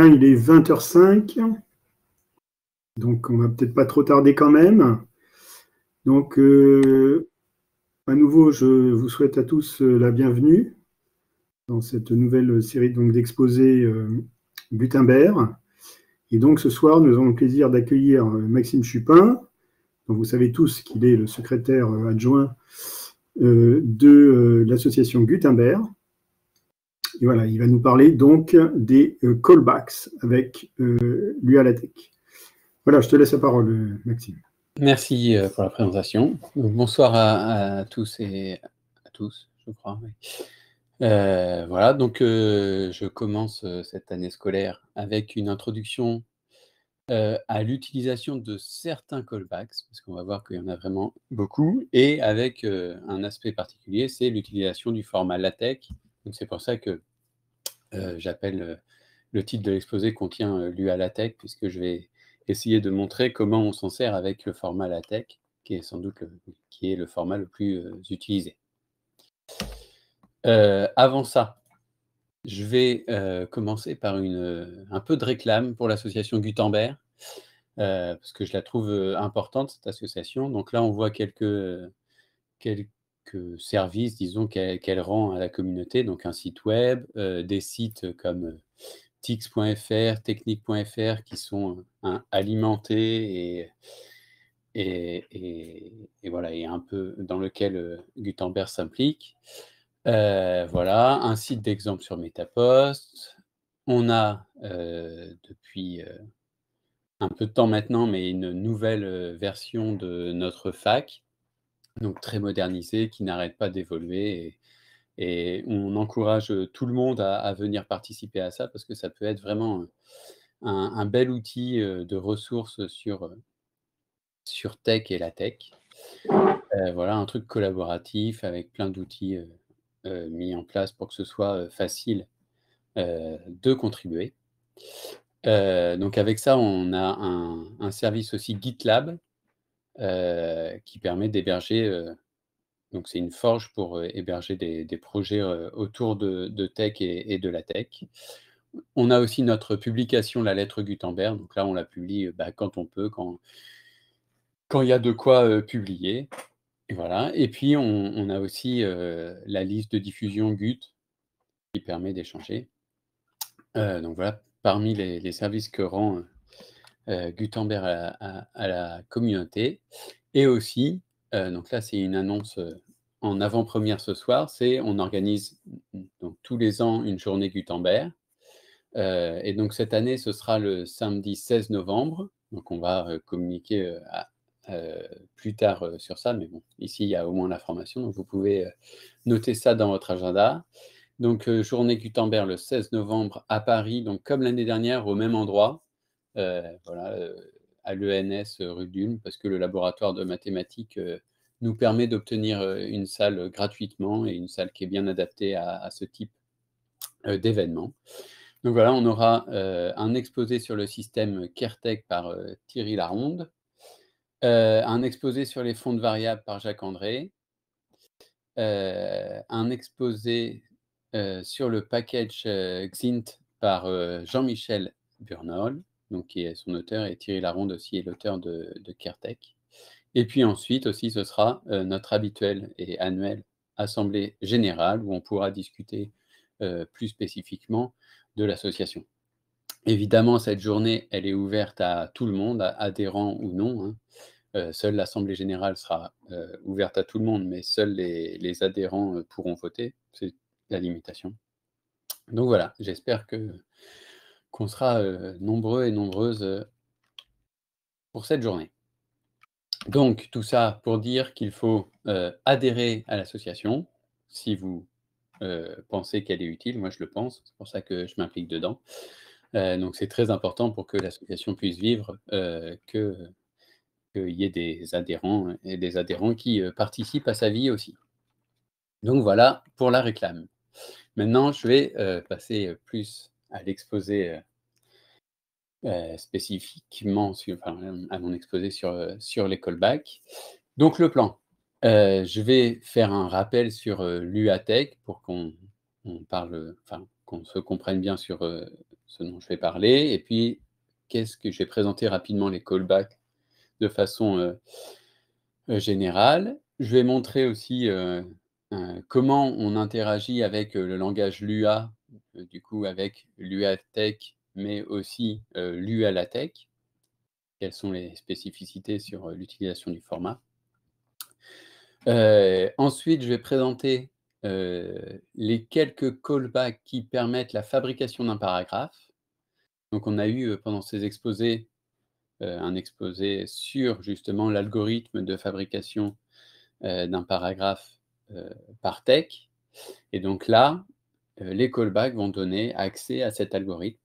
il est 20h05. Donc, on va peut-être pas trop tarder quand même. Donc, euh, à nouveau, je vous souhaite à tous euh, la bienvenue dans cette nouvelle série d'exposés euh, Gutenberg. Et donc, ce soir, nous avons le plaisir d'accueillir Maxime Chupin. Donc, vous savez tous qu'il est le secrétaire adjoint de l'association Gutenberg. Et voilà, il va nous parler donc des euh, callbacks avec euh, tech. Voilà, je te laisse la parole, euh, Maxime. Merci pour la présentation. Bonsoir à, tous et à tous, je crois. voilà, donc je commence cette année scolaire avec une introduction à l'utilisation de certains callbacks, parce qu'on va voir qu'il y en a vraiment beaucoup, et avec un aspect particulier, c'est l'utilisation du format LaTeX. Donc c'est pour ça que euh, j'appelle euh, le titre de l'exposé contient euh, l'UA LaTeX, puisque je vais essayer de montrer comment on s'en sert avec le format LaTeX, qui est sans doute le, qui est le format le plus utilisé. avant ça, je vais commencer par une, un peu de réclame pour l'association Gutenberg, parce que je la trouve importante, cette association. Donc là, on voit quelques, quelques que service, disons, qu'elle rend à la communauté, donc un site web, euh, des sites comme euh, tix.fr, technique.fr qui sont euh, alimentés et, voilà, et un peu dans lequel Gutenberg s'implique. voilà, un site d'exemple sur MetaPost. On a depuis un peu de temps maintenant, mais une nouvelle version de notre fac donc très modernisé, qui n'arrête pas d'évoluer. Et, on encourage euh, tout le monde à, venir participer à ça parce que ça peut être vraiment euh, un, bel outil euh, de ressources sur, sur tech et la tech. voilà, un truc collaboratif avec plein d'outils mis en place pour que ce soit facile de contribuer. donc avec ça, on a un service aussi GitLab euh, qui permet d'héberger. Euh, donc, c'est une forge pour euh, héberger des, projets autour de, tech et, de la tech. On a aussi notre publication La lettre Gutenberg. Donc là, on la publie bah, quand on peut, quand quand il y a de quoi publier. Et voilà. Et puis, on, a aussi la liste de diffusion GUT qui permet d'échanger. donc voilà, parmi les, les services que rend euh, Gutenberg à, la communauté. Et aussi, euh, donc là, c'est une annonce euh, en avant-première ce soir, c'est on organise donc, tous les ans une journée Gutenberg. et donc cette année, ce sera le samedi 16 novembre. Donc on va communiquer plus tard sur ça, mais bon, ici il y a au moins l'information, donc vous pouvez noter ça dans votre agenda. Donc journée Gutenberg le 16 novembre à Paris, donc comme l'année dernière au même endroit. Euh, voilà, euh, à l'ENS euh, rue parce que le laboratoire de mathématiques nous permet d'obtenir une salle gratuitement et une salle qui est bien adaptée à, ce type d'événement. Donc voilà, on aura un exposé sur le système CareTech par Thierry Laronde, un exposé sur les fonds de variables par Jacques André, un exposé sur le package Xint par Jean-Michel Burnol, donc qui est son auteur, et Thierry Laronde aussi est l'auteur de, de Et puis ensuite aussi, ce sera euh, notre habituelle et annuelle assemblée générale où on pourra discuter euh, plus spécifiquement de l'association. Évidemment, cette journée, elle est ouverte à tout le monde, adhérents ou non. Hein. Euh, seule l'Assemblée générale sera ouverte à tout le monde, mais seuls les adhérents pourront voter. C'est la limitation. Donc voilà, j'espère que qu'on sera nombreux et nombreuses pour cette journée. Donc, tout ça pour dire qu'il faut adhérer à l'association si vous pensez qu'elle est utile. Moi, je le pense, c'est pour ça que je m'implique dedans. donc, c'est très important pour que l'association puisse vivre qu'il que y ait des adhérents et des adhérents qui participent à sa vie aussi. Donc, voilà pour la réclame. Maintenant, je vais passer plus à l'exposé euh, euh, spécifiquement sur, à mon exposé sur, euh, sur les callbacks. Donc le plan. je vais faire un rappel sur l'UATech pour qu'on parle, enfin, qu'on se comprenne bien sur ce dont je vais parler. Et puis, qu'est-ce que vais présenter rapidement les callbacks de façon générale. Je vais montrer aussi comment on interagit avec le langage Lua euh, du coup avec l'UATech, mais aussi euh, l'UALATech. Quelles sont les spécificités sur euh, l'utilisation du format Ensuite, je vais présenter les quelques callbacks qui permettent la fabrication d'un paragraphe. Donc, on a eu pendant ces exposés un exposé sur justement l'algorithme de fabrication d'un paragraphe par tech. Et donc là, euh, les callbacks vont donner accès à cet algorithme.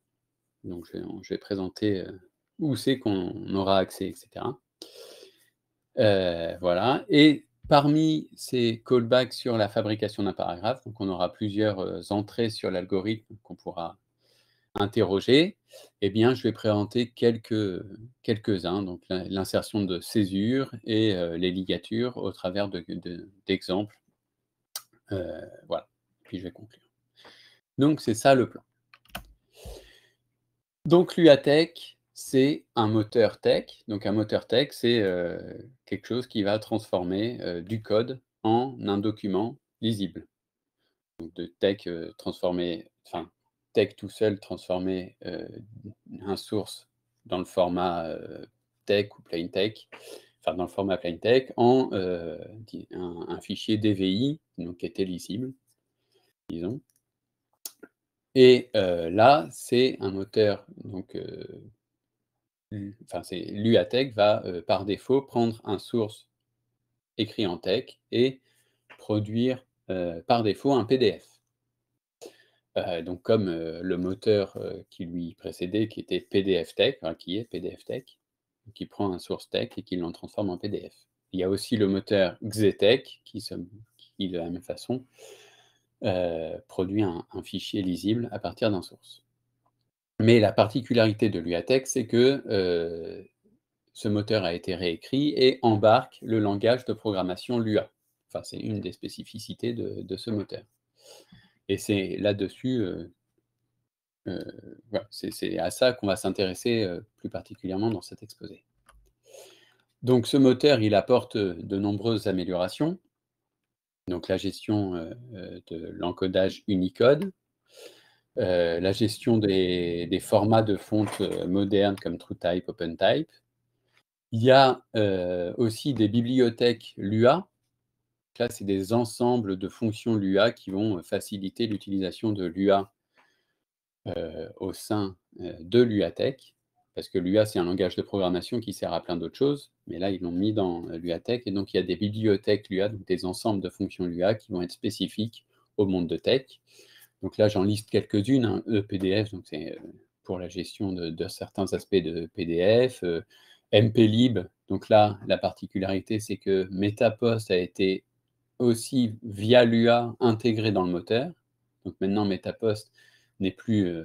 Donc, je, vais présenter euh, où c'est qu'on aura accès, etc. Euh, voilà. Et parmi ces callbacks sur la fabrication d'un paragraphe, donc on aura plusieurs entrées sur l'algorithme qu'on pourra interroger. Eh bien, je vais présenter quelques-uns, donc l'insertion de césures et les ligatures au travers d'exemples. voilà. Puis je vais conclure. Donc, c'est ça le plan. Donc, l'UATech, c'est un moteur tech. Donc, un moteur tech, c'est euh, quelque chose qui va transformer euh, du code en un document lisible. Donc, de tech euh, transformer, enfin, tech tout seul transformer un source dans le format tech ou plain tech, enfin, dans le format plain tech, en un, fichier DVI, donc qui était lisible, disons. Et là, c'est un moteur, donc, l'UATech va par défaut prendre un source écrit en tech et produire par défaut un PDF. donc, comme le moteur qui lui précédait, qui était PDFTech, qui est PDFTech, qui prend un source tech et qui l'en transforme en PDF. Il y a aussi le moteur Xetech, qui de la même façon, euh, produit un, fichier lisible à partir d'un source. Mais la particularité de LuaTeX, c'est que euh, ce moteur a été réécrit et embarque le langage de programmation Lua. Enfin, c'est une des spécificités de, ce moteur. Et c'est là-dessus, euh, c'est à ça qu'on va s'intéresser plus particulièrement dans cet exposé. Donc ce moteur, il apporte de nombreuses améliorations donc la gestion euh, euh, de l'encodage Unicode, euh, la gestion des, formats de fontes modernes comme TrueType, OpenType. Il y a aussi des bibliothèques Lua. Là, c'est des ensembles de fonctions Lua qui vont faciliter l'utilisation de Lua au sein de l'UATech parce que l'UA, c'est un langage de programmation qui sert à plein d'autres choses, mais là, ils l'ont mis dans l'UA et donc il y a des bibliothèques l'UA, donc des ensembles de fonctions l'UA qui vont être spécifiques au monde de tech. Donc là, j'en liste quelques-unes, EPDF, hein, e donc c'est euh, pour la gestion de, certains aspects de PDF, euh, MPLib, donc là, la particularité, c'est que MetaPost a été aussi, via l'UA, intégré dans le moteur. Donc maintenant, MetaPost n'est plus... Euh,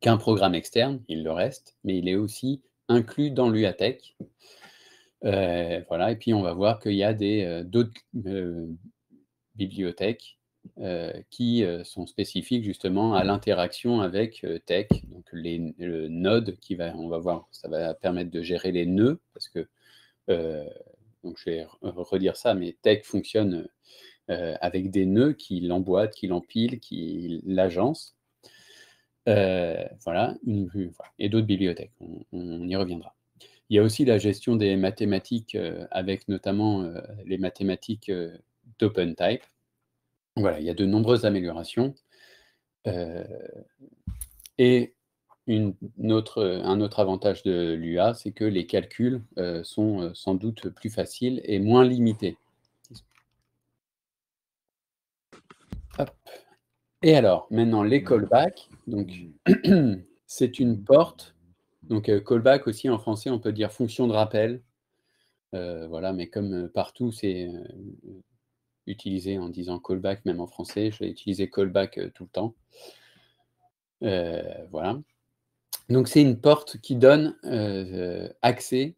qu'un programme externe, il le reste, mais il est aussi inclus dans l'UATech. Euh, voilà, et puis on va voir qu'il y a euh, d'autres euh, bibliothèques qui sont spécifiques justement à l'interaction avec tech, e donc les, le node qui va, on va voir, ça va permettre de gérer les nœuds, parce que, donc je vais redire ça, mais tech fonctionne avec des nœuds qui l'emboîtent, qui l'empilent, qui l'agencent. Euh, voilà, une vue, et d'autres bibliothèques. On, y reviendra. Il y a aussi la gestion des mathématiques euh, avec notamment euh, les mathématiques d'OpenType. Voilà, il y a de nombreuses améliorations. et un autre avantage de l'UA, c'est que les calculs sont sans doute plus faciles et moins limités. Hop. Et alors, maintenant, les callbacks. Donc, c'est une porte. Donc, euh, callback aussi en français, on peut dire fonction de rappel. Euh, voilà, mais comme euh, partout, c'est utilisé en disant callback, même en français. Je vais utiliser callback tout le temps. voilà. Donc, c'est une porte qui donne accès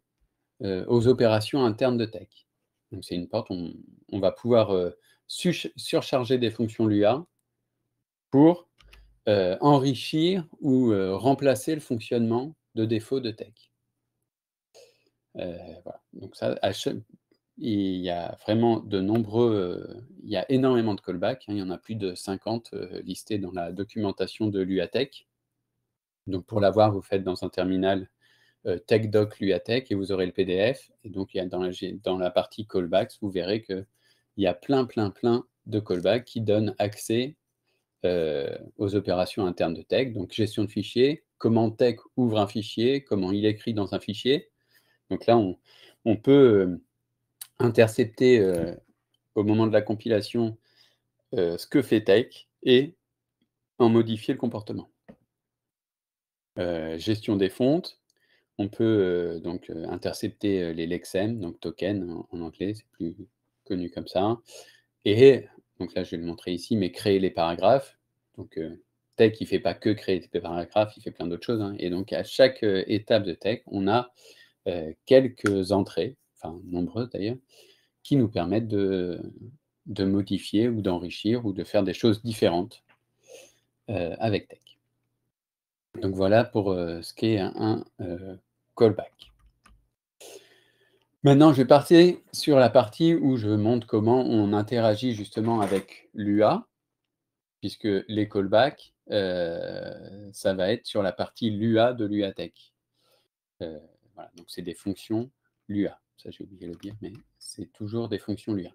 aux opérations internes de tech. Donc, c'est une porte, on, on va pouvoir surcharger des fonctions LUA pour euh, enrichir ou euh, remplacer le fonctionnement de défauts de tech. Euh, donc ça, il y a vraiment de nombreux, il y a énormément de callbacks, hein. il y en a plus de 50 listés dans la documentation de l'UATech. Donc pour l'avoir, vous faites dans un terminal TechDoc l'UATech et vous aurez le PDF. Et donc il y dans, la, dans la partie callbacks, vous verrez qu'il y a plein, plein, plein de callbacks qui donnent accès euh, aux opérations internes de tech. Donc, gestion de fichiers, comment tech ouvre un fichier, comment il écrit dans un fichier. Donc là, on, peut euh, intercepter euh, au moment de la compilation ce que fait tech et en modifier le comportement. gestion des fontes, on peut donc intercepter les lexem, donc token en, en anglais, c'est plus connu comme ça, et donc là, je vais le montrer ici, mais créer les paragraphes. Donc euh, Tech, il ne fait pas que créer des paragraphes, il fait plein d'autres choses. Hein. Et donc à chaque euh, étape de Tech, on a euh, quelques entrées, enfin nombreuses d'ailleurs, qui nous permettent de, modifier ou d'enrichir ou de faire des choses différentes avec Tech. Donc voilà pour ce qu'est est un callback. Maintenant, je vais partir sur la partie où je montre comment on interagit justement avec l'UA, puisque les callbacks, euh, ça va être sur la partie LUA de l'UATech. Euh, voilà, donc c'est des fonctions LUA. Ça, j'ai oublié de le dire, mais c'est toujours des fonctions LUA.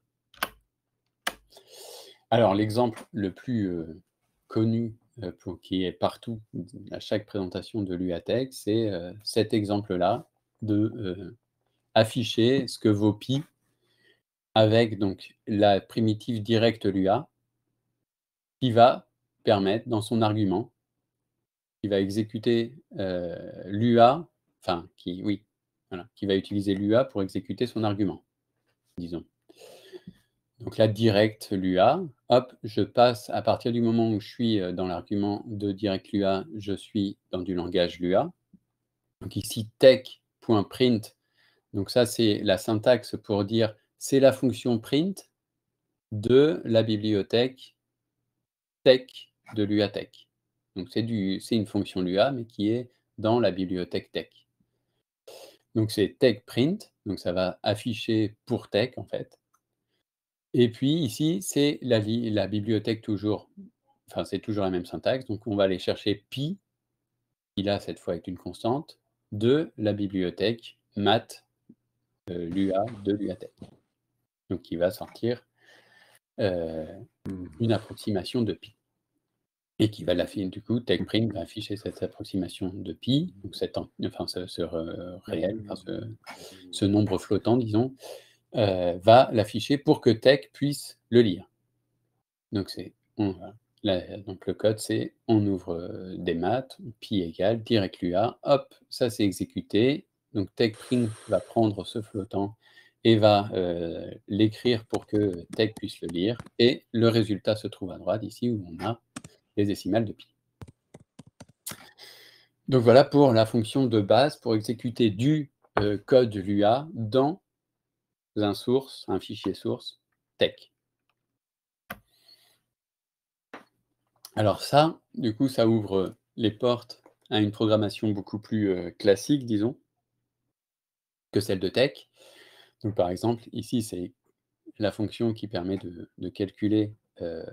Alors, l'exemple le plus euh, connu qui est partout à chaque présentation de l'UATech, c'est cet exemple-là de afficher ce que vaut pi avec donc la primitive directe lua qui va permettre dans son argument, qui va exécuter euh, lua, enfin qui, oui, qui va utiliser lua pour exécuter son argument, disons. Donc la direct lua, hop, je passe à partir du moment où je suis euh, dans l'argument de direct lua, je suis dans du langage lua. Donc ici, tech.print, donc ça, c'est la syntaxe pour dire c'est la fonction print de la bibliothèque tech de l'UATech. Donc c'est une fonction Lua, mais qui est dans la bibliothèque tech. Donc c'est tech print, donc ça va afficher pour tech en fait. Et puis ici, c'est la, la, bibliothèque toujours, enfin c'est toujours la même syntaxe, donc on va aller chercher pi, qui là cette fois est une constante, de la bibliothèque math. Euh, l'UA de l'UATech. Donc, il va sortir euh, une approximation de pi et qui va l'afficher. Du coup, TechPrint va afficher cette approximation de pi, donc cette, enfin, ce, réel, ce, nombre flottant, disons, euh, va l'afficher pour que Tech puisse le lire. Donc, c'est donc le code, c'est on ouvre des maths, pi égale, direct l'UA, hop, ça s'est exécuté, donc TechPrint va prendre ce flottant et va euh, l'écrire pour que Tech puisse le lire. Et le résultat se trouve à droite, ici, où on a les décimales de pi. Donc voilà pour la fonction de base pour exécuter du euh, code Lua dans un source, un fichier source tech. Alors ça, du coup, ça ouvre les portes à une programmation beaucoup plus euh, classique, disons que celle de tech. par exemple, ici, c'est la fonction qui permet de, calculer euh,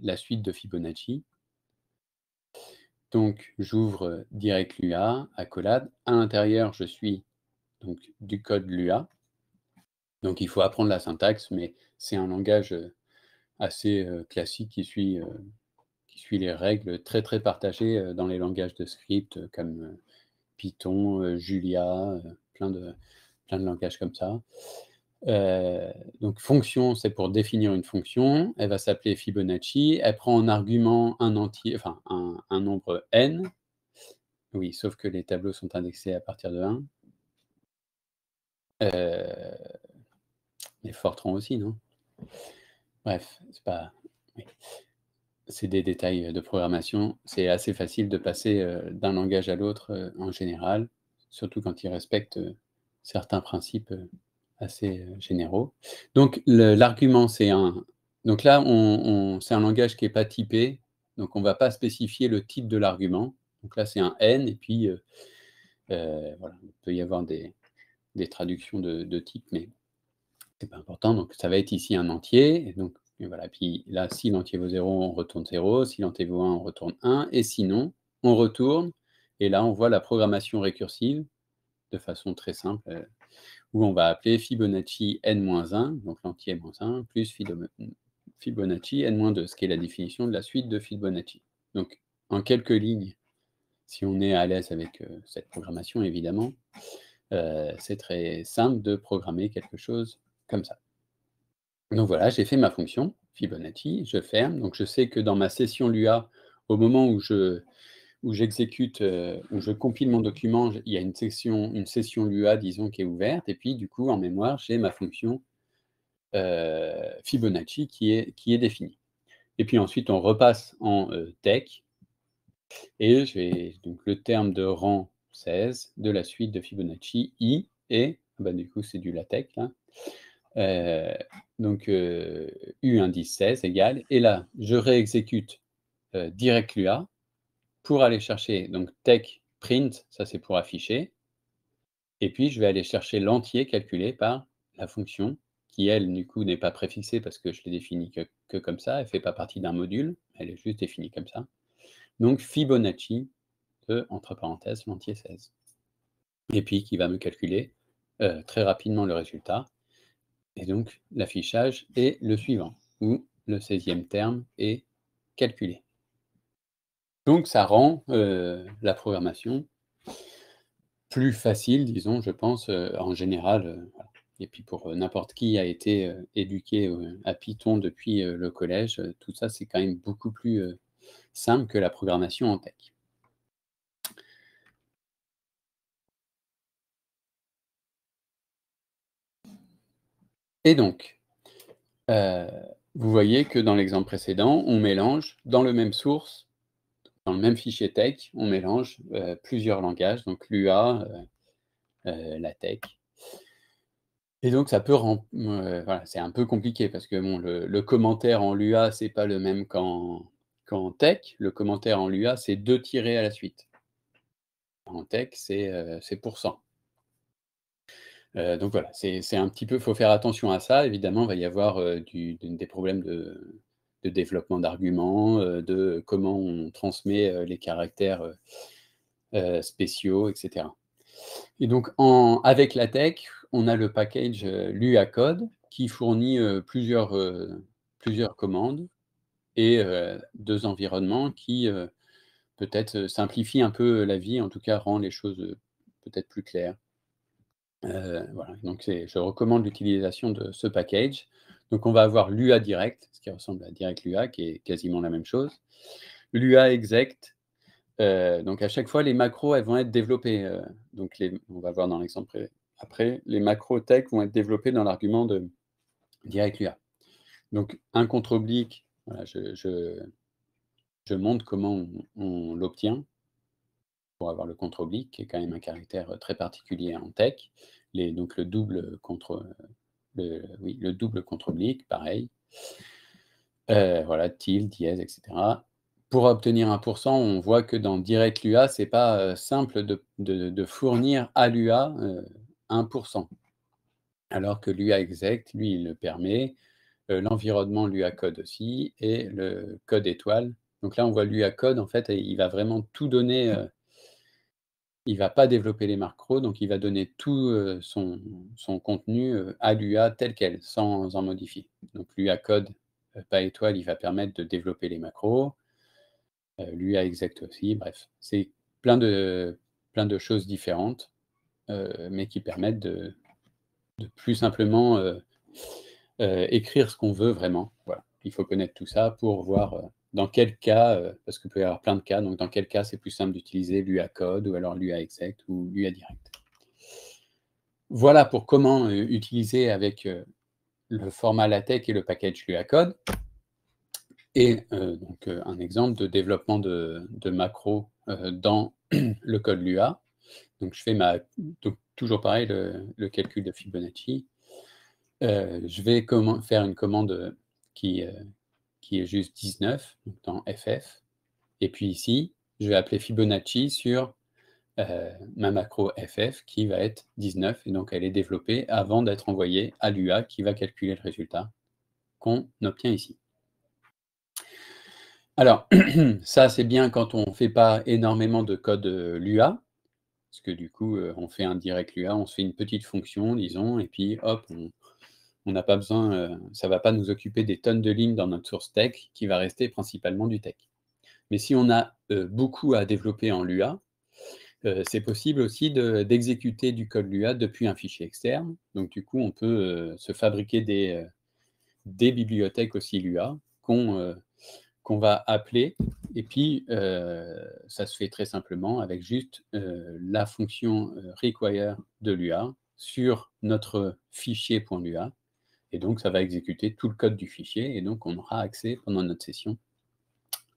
la suite de Fibonacci. Donc, j'ouvre euh, direct Lua, accolade. À l'intérieur, je suis donc, du code Lua. Donc, il faut apprendre la syntaxe, mais c'est un langage euh, assez classique qui suit, qui suit les règles très, très partagées dans les langages de script comme Python, Julia, de, plein de langages comme ça. Euh, donc fonction, c'est pour définir une fonction. Elle va s'appeler Fibonacci. Elle prend en argument un entier, enfin un, nombre n. Oui, sauf que les tableaux sont indexés à partir de 1. Euh, les Fortran aussi, non Bref, pas. C'est des détails de programmation. C'est assez facile de passer euh, d'un langage à l'autre euh, en général surtout quand il respecte euh, certains principes euh, assez euh, généraux. Donc l'argument, c'est un... Donc là, on, c'est un langage qui n'est pas typé, donc on ne va pas spécifier le type de l'argument. Donc là, c'est un N, et puis voilà, il peut y avoir des, traductions de, type, mais c'est pas important. Donc ça va être ici un entier, et donc voilà. Puis là, si l'entier vaut 0, on retourne 0, si l'entier vaut 1, on retourne 1, et sinon, on retourne et là, on voit la programmation récursive de façon très simple, euh, où on va appeler Fibonacci n-1, donc lanti moins 1 plus Fibonacci n-2, ce qui est la définition de la suite de Fibonacci. Donc, en quelques lignes, si on est à l'aise avec euh, cette programmation, évidemment, euh, c'est très simple de programmer quelque chose comme ça. Donc voilà, j'ai fait ma fonction Fibonacci, je ferme. Donc je sais que dans ma session Lua, au moment où je où j'exécute, euh, où je compile mon document, il y a une section, une session Lua, disons, qui est ouverte, et puis du coup, en mémoire, j'ai ma fonction euh, Fibonacci qui est, qui est définie. Et puis ensuite, on repasse en euh, tech, et je donc le terme de rang 16 de la suite de Fibonacci, i, et, ah bah, du coup, c'est du LaTeX, hein. donc U indice 16 égale, et là, je réexécute direct LUA, pour aller chercher donc tech print, ça c'est pour afficher. Et puis je vais aller chercher l'entier calculé par la fonction qui, elle, du coup, n'est pas préfixée parce que je l'ai définie que, comme ça, elle ne fait pas partie d'un module, elle est juste définie comme ça. Donc Fibonacci de, entre parenthèses, l'entier 16. Et puis qui va me calculer euh, très rapidement le résultat. Et donc l'affichage est le suivant, où le 16e terme est calculé. Donc ça rend euh, la programmation plus facile, disons, je pense, euh, en général. Euh, Et puis pour n'importe qui a été éduqué à Python depuis le collège, tout ça, c'est quand même beaucoup plus simple que la programmation en tech. Et donc, vous voyez que dans l'exemple précédent, on mélange dans le même source dans le même fichier tech, on mélange euh, plusieurs langages, donc l'UA, euh, euh, la tech. Et donc, ça peut voilà, c'est un peu compliqué parce que bon, le, commentaire en l'UA, ce n'est pas le même qu'en qu'en tech. Le commentaire en l'UA, c'est deux tirés à la suite. En tech, c'est pour Euh, donc voilà, c'est un petit peu, il faut faire attention à ça. Évidemment, il va y avoir des problèmes de, de développement d'arguments, euh, de comment on transmet euh, les caractères euh, spéciaux, etc. Et donc, avec la tech, on a le package lu code qui fournit plusieurs, plusieurs commandes et deux environnements qui peut-être simplifient un peu la vie, en tout cas rend les choses peut-être plus claires. voilà, donc je recommande l'utilisation de ce package. Donc on va avoir l'UA direct, ce qui ressemble à direct l'UA, qui est quasiment la même chose. L'UA exact. Euh, donc à chaque fois, les macros, elles vont être développées. Euh, donc on va voir dans l'exemple après, les macros tech vont être développées dans l'argument de direct l'UA. Donc un contre oblique, je, montre comment on, l'obtient pour avoir le contre oblique, qui est quand même un caractère euh, très particulier en tech. Les, donc le double contre le, oui, le double contre oblique, pareil. Euh, voilà, tilde, dièse, etc. Pour obtenir 1%, on voit que dans direct l'UA, ce n'est pas euh, simple de, fournir à l'UA 1%. Euh, Alors que l'UA exact, lui, il le permet. L'environnement, l'UA code aussi. Et le code étoile. Donc là, on voit l'UA code, en fait, il va vraiment tout donner il va pas développer les macros, donc il va donner tout euh, son, contenu euh, à l'UA tel quel, sans en modifier. Donc l'UA code euh, pas étoile, il va permettre de développer les macros. L'UA exact aussi, bref. C'est plein de, plein de choses différentes, mais qui permettent de, plus simplement écrire ce qu'on veut vraiment. Voilà. Il faut connaître tout ça pour voir dans quel cas, euh, parce qu'il peut y avoir plein de cas, donc dans quel cas c'est plus simple d'utiliser l'UA code ou alors l'UA exec ou l'UA direct. Voilà pour comment euh, utiliser avec euh, le format LaTeX et le package l'UA code. Et donc un exemple de développement de, macro dans le code Lua. Donc je fais ma toujours pareil le, calcul de Fibonacci. je vais faire une commande qui, qui est juste 19, donc dans FF. Et puis ici, je vais appeler Fibonacci sur euh, ma macro FF qui va être 19, et donc elle est développée avant d'être envoyée à l'UA qui va calculer le résultat qu'on obtient ici. Alors, ça c'est bien quand on ne fait pas énormément de code euh, Lua, parce que du coup, euh, on fait un direct Lua, on se fait une petite fonction, disons, et puis hop, on, on n'a pas besoin, euh, ça ne va pas nous occuper des tonnes de lignes dans notre source tech qui va rester principalement du tech. Mais si on a euh, beaucoup à développer en Lua, euh, c'est possible aussi d'exécuter du code Lua depuis un fichier externe. Donc du coup, on peut se fabriquer des, bibliothèques aussi Lua qu'on qu'on va appeler. Et puis, ça se fait très simplement avec juste la fonction require de Lua sur notre fichier.lua et donc, ça va exécuter tout le code du fichier. Et donc, on aura accès pendant notre session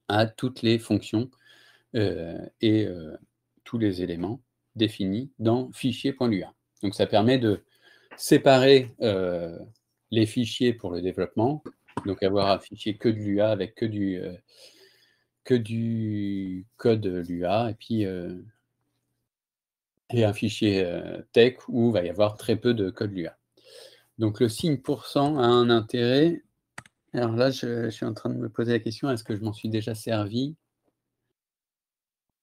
à toutes les fonctions euh, et euh, tous les éléments définis dans fichier.lua. Donc, ça permet de séparer euh, les fichiers pour le développement, donc avoir un fichier que de l'UA avec que du, que du code l'UA, et puis et un fichier tech où il va y avoir très peu de code l'UA. Donc le signe cent a un intérêt. Alors là, je, suis en train de me poser la question, est-ce que je m'en suis déjà servi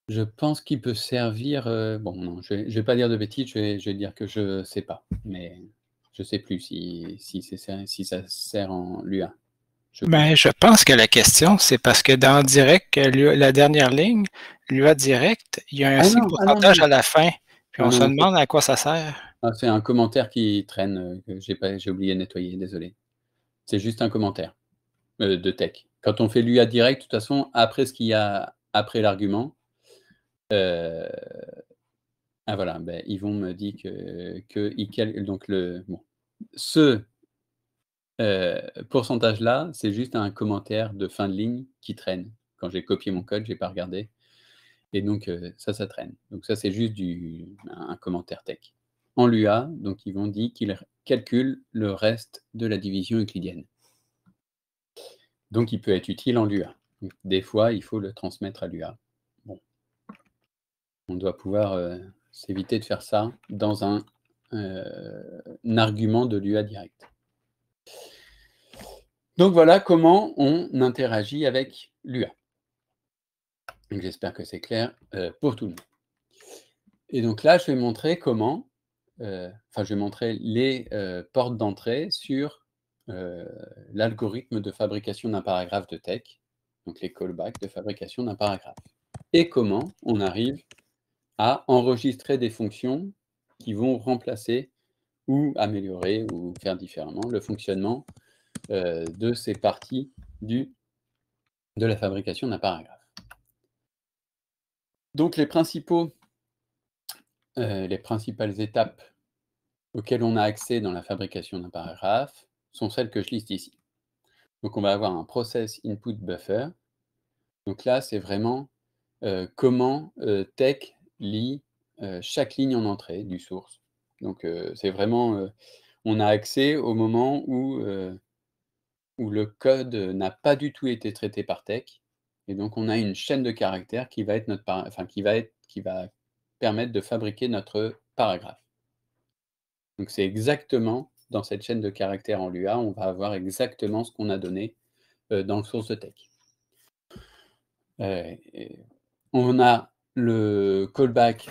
Je pense qu'il peut servir... Euh, bon, non, je ne vais, pas dire de bêtises, je vais, dire que je ne sais pas. Mais je ne sais plus si, si, si ça sert en l'UA. Je... Ben, je pense que la question, c'est parce que dans direct, la dernière ligne, l'UA direct, il y a un ah signe ah pourcentage à la fin. Puis ah on se demande à quoi ça sert c'est un commentaire qui traîne, euh, j'ai, pas, oublié de nettoyer, désolé. C'est juste un commentaire euh, de tech. Quand on fait l'UA direct, de toute façon, après ce qu'il y a après l'argument, euh, ah voilà, Yvon ben, me dit que, que donc le, ce euh, pourcentage-là, c'est juste un commentaire de fin de ligne qui traîne. Quand j'ai copié mon code, je n'ai pas regardé. Et donc, ça, ça traîne. Donc, ça, c'est juste un commentaire tech en l'UA, donc ils vont dire qu'ils calculent le reste de la division euclidienne. Donc il peut être utile en l'UA. des fois, il faut le transmettre à l'UA. Bon. On doit pouvoir euh, s'éviter de faire ça dans un, euh, argument de l'UA direct. Donc voilà comment on interagit avec l'UA. J'espère que c'est clair euh, pour tout le monde. Et donc là, je vais montrer comment euh, enfin, je vais montrer les euh, portes d'entrée sur euh, l'algorithme de fabrication d'un paragraphe de tech, donc les callbacks de fabrication d'un paragraphe. Et comment on arrive à enregistrer des fonctions qui vont remplacer ou améliorer ou faire différemment le fonctionnement de ces parties du, de la fabrication d'un paragraphe. Donc les, principaux, les principales étapes auxquelles on a accès dans la fabrication d'un paragraphe sont celles que je liste ici. Donc on va avoir un process input buffer. Donc là, c'est vraiment euh, comment euh, tech lit euh, chaque ligne en entrée du source. Donc c'est vraiment, on a accès au moment où, où le code n'a pas du tout été traité par tech. Et donc on a une chaîne de caractères qui va, être notre enfin, qui va, être, qui va permettre de fabriquer notre paragraphe. Donc c'est exactement dans cette chaîne de caractères en Lua, on va avoir exactement ce qu'on a donné euh, dans le source de tech. Euh, on a le callback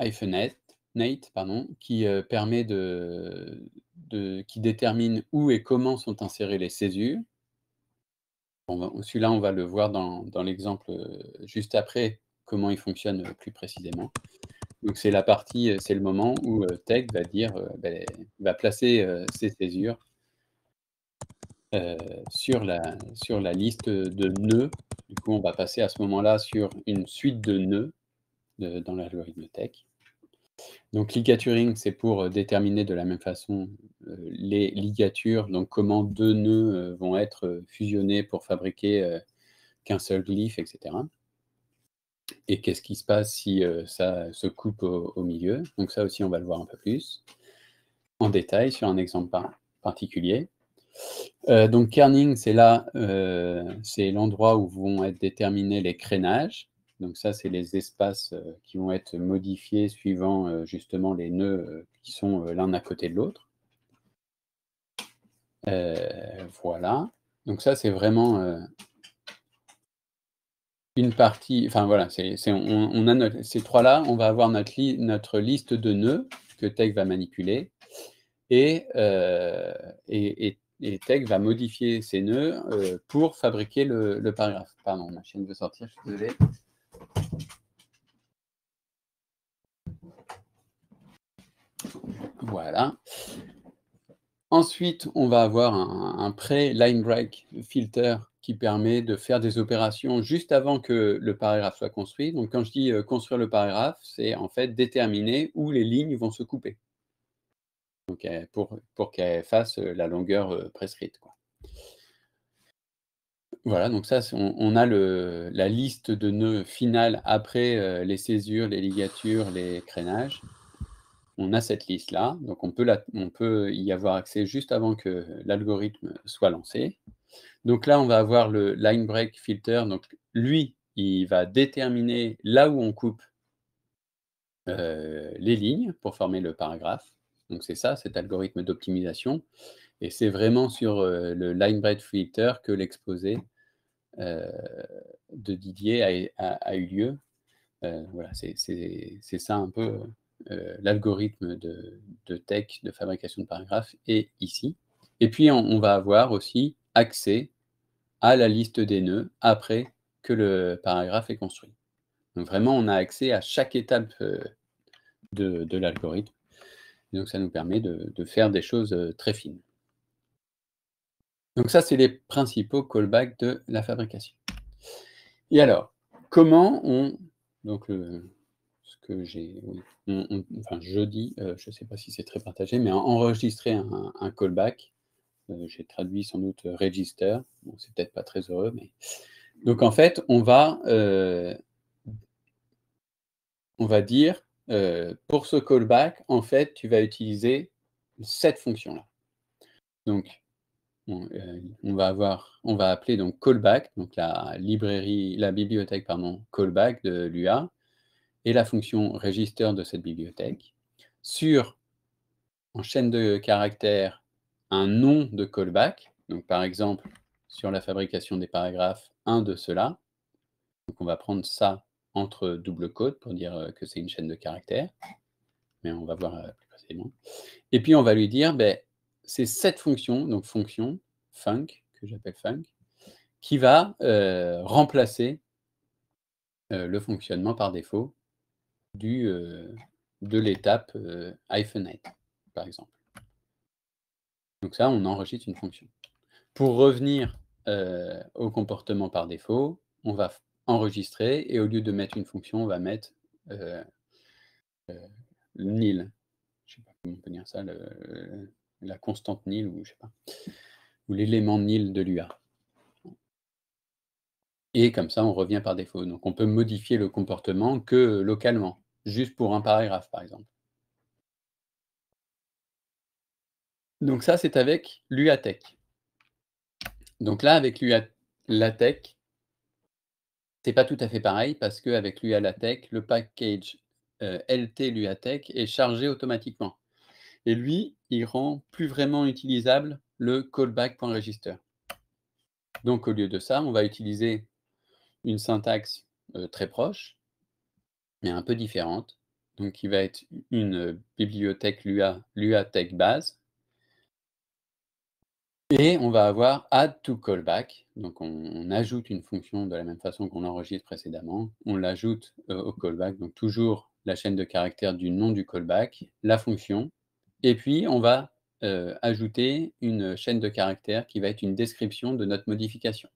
hyphenate, Nate, qui euh, permet de, qui détermine où et comment sont insérées les césures. Celui-là, on va le voir dans l'exemple juste après, comment il fonctionne plus précisément. Donc c'est la partie, euh, c'est le moment où euh, Tech va dire, euh, ben, va placer ses césures sur, la, sur la liste de nœuds. Du coup, on va passer à ce moment-là sur une suite de nœuds dans l'algorithme Tech. Donc ligaturing, c'est pour déterminer de la même façon les ligatures, donc comment deux nœuds vont être fusionnés pour fabriquer qu'un seul glyphe, etc. Et qu'est-ce qui se passe si ça se coupe au, milieu Donc ça aussi, on va le voir un peu plus en détail sur un exemple particulier. donc kerning, c'est là, c'est l'endroit où vont être déterminés les crénages. Donc ça, c'est les espaces qui vont être modifiés suivant justement les nœuds qui sont l'un à côté de l'autre. voilà. Donc ça, c'est vraiment une partie, enfin voilà, c'est, on, a ces trois-là, on va avoir notre, notre liste de nœuds que Tech va manipuler et, euh, et, Tech va modifier ces nœuds euh, pour fabriquer le, paragraphe. Pardon, ma chaîne veut sortir, je suis désolé. Voilà. Ensuite, on va avoir un, un pré-line break filter qui permet de faire des opérations juste avant que le paragraphe soit construit. Donc quand je dis euh, construire le paragraphe, c'est en fait déterminer où les lignes vont se couper euh, pour, pour qu'elles fassent euh, la longueur prescrite. Voilà, donc ça, on, a la liste de nœuds finale après les césures, les ligatures, les crénages. On a cette liste-là, donc on peut, on peut y avoir accès juste avant que l'algorithme soit lancé. Donc là, on va avoir le line break filter. Donc lui, il va déterminer là où on coupe euh, les lignes pour former le paragraphe. Donc c'est ça, cet algorithme d'optimisation. Et c'est vraiment sur euh, le line break filter que l'exposé euh, de Didier a, eu lieu. voilà, c'est ça un peu l'algorithme de, tech, de fabrication de paragraphe, et ici. Et puis, on va avoir aussi accès à la liste des nœuds après que le paragraphe est construit. Donc vraiment, on a accès à chaque étape euh, de, l'algorithme. Donc ça nous permet de, faire des choses euh, très fines. Donc ça, c'est les principaux callbacks de la fabrication. Et alors, comment on... Donc ce que j'ai... enfin, je dis, euh, je ne sais pas si c'est très partagé, mais enregistrer un callback, euh, j'ai traduit sans doute euh, register. c'est peut-être pas très heureux, mais. Donc en fait, on va, euh, on va dire pour ce callback, en fait, tu vas utiliser cette fonction-là. Donc, on, va avoir, on va appeler donc callback, donc la librairie, la bibliothèque pardon, callback de l'UA et la fonction register de cette bibliothèque sur en chaîne de caractères un nom de callback. Donc, par exemple, sur la fabrication des paragraphes, un de cela. Donc, on va prendre ça entre double code pour dire euh, que c'est une chaîne de caractères. Mais on va voir euh, plus précisément. Et puis, on va lui dire, ben, c'est cette fonction, donc fonction func, que j'appelle func, qui va euh, remplacer le fonctionnement par défaut du, de l'étape hyphenate, par exemple. Donc ça, on enregistre une fonction. Pour revenir euh, au comportement par défaut, on va enregistrer et au lieu de mettre une fonction, on va mettre euh, euh, nil. Je ne sais pas comment on peut dire ça, la constante nil ou ou l'élément nil de l'UA. Et comme ça, on revient par défaut. Donc on peut modifier le comportement que localement, juste pour un paragraphe par exemple. Donc ça, c'est avec l'UATEC. Donc là, avec l'UATEC, c'est pas tout à fait pareil parce qu'avec l'UATEC, le package euh, LT l'UATEC est chargé automatiquement. Et lui, il rend plus vraiment utilisable le callback.register. Donc au lieu de ça, on va utiliser une syntaxe euh, très proche, mais un peu différente. Donc il va être une euh, bibliothèque Lua, e base, et on va avoir add to callback. Donc, on, ajoute une fonction de la même façon qu'on l'enregistre précédemment. On l'ajoute euh, au callback. Donc, toujours la chaîne de caractères du nom du callback, la fonction. Et puis, on va euh, ajouter une chaîne de caractères qui va être une description de notre modification.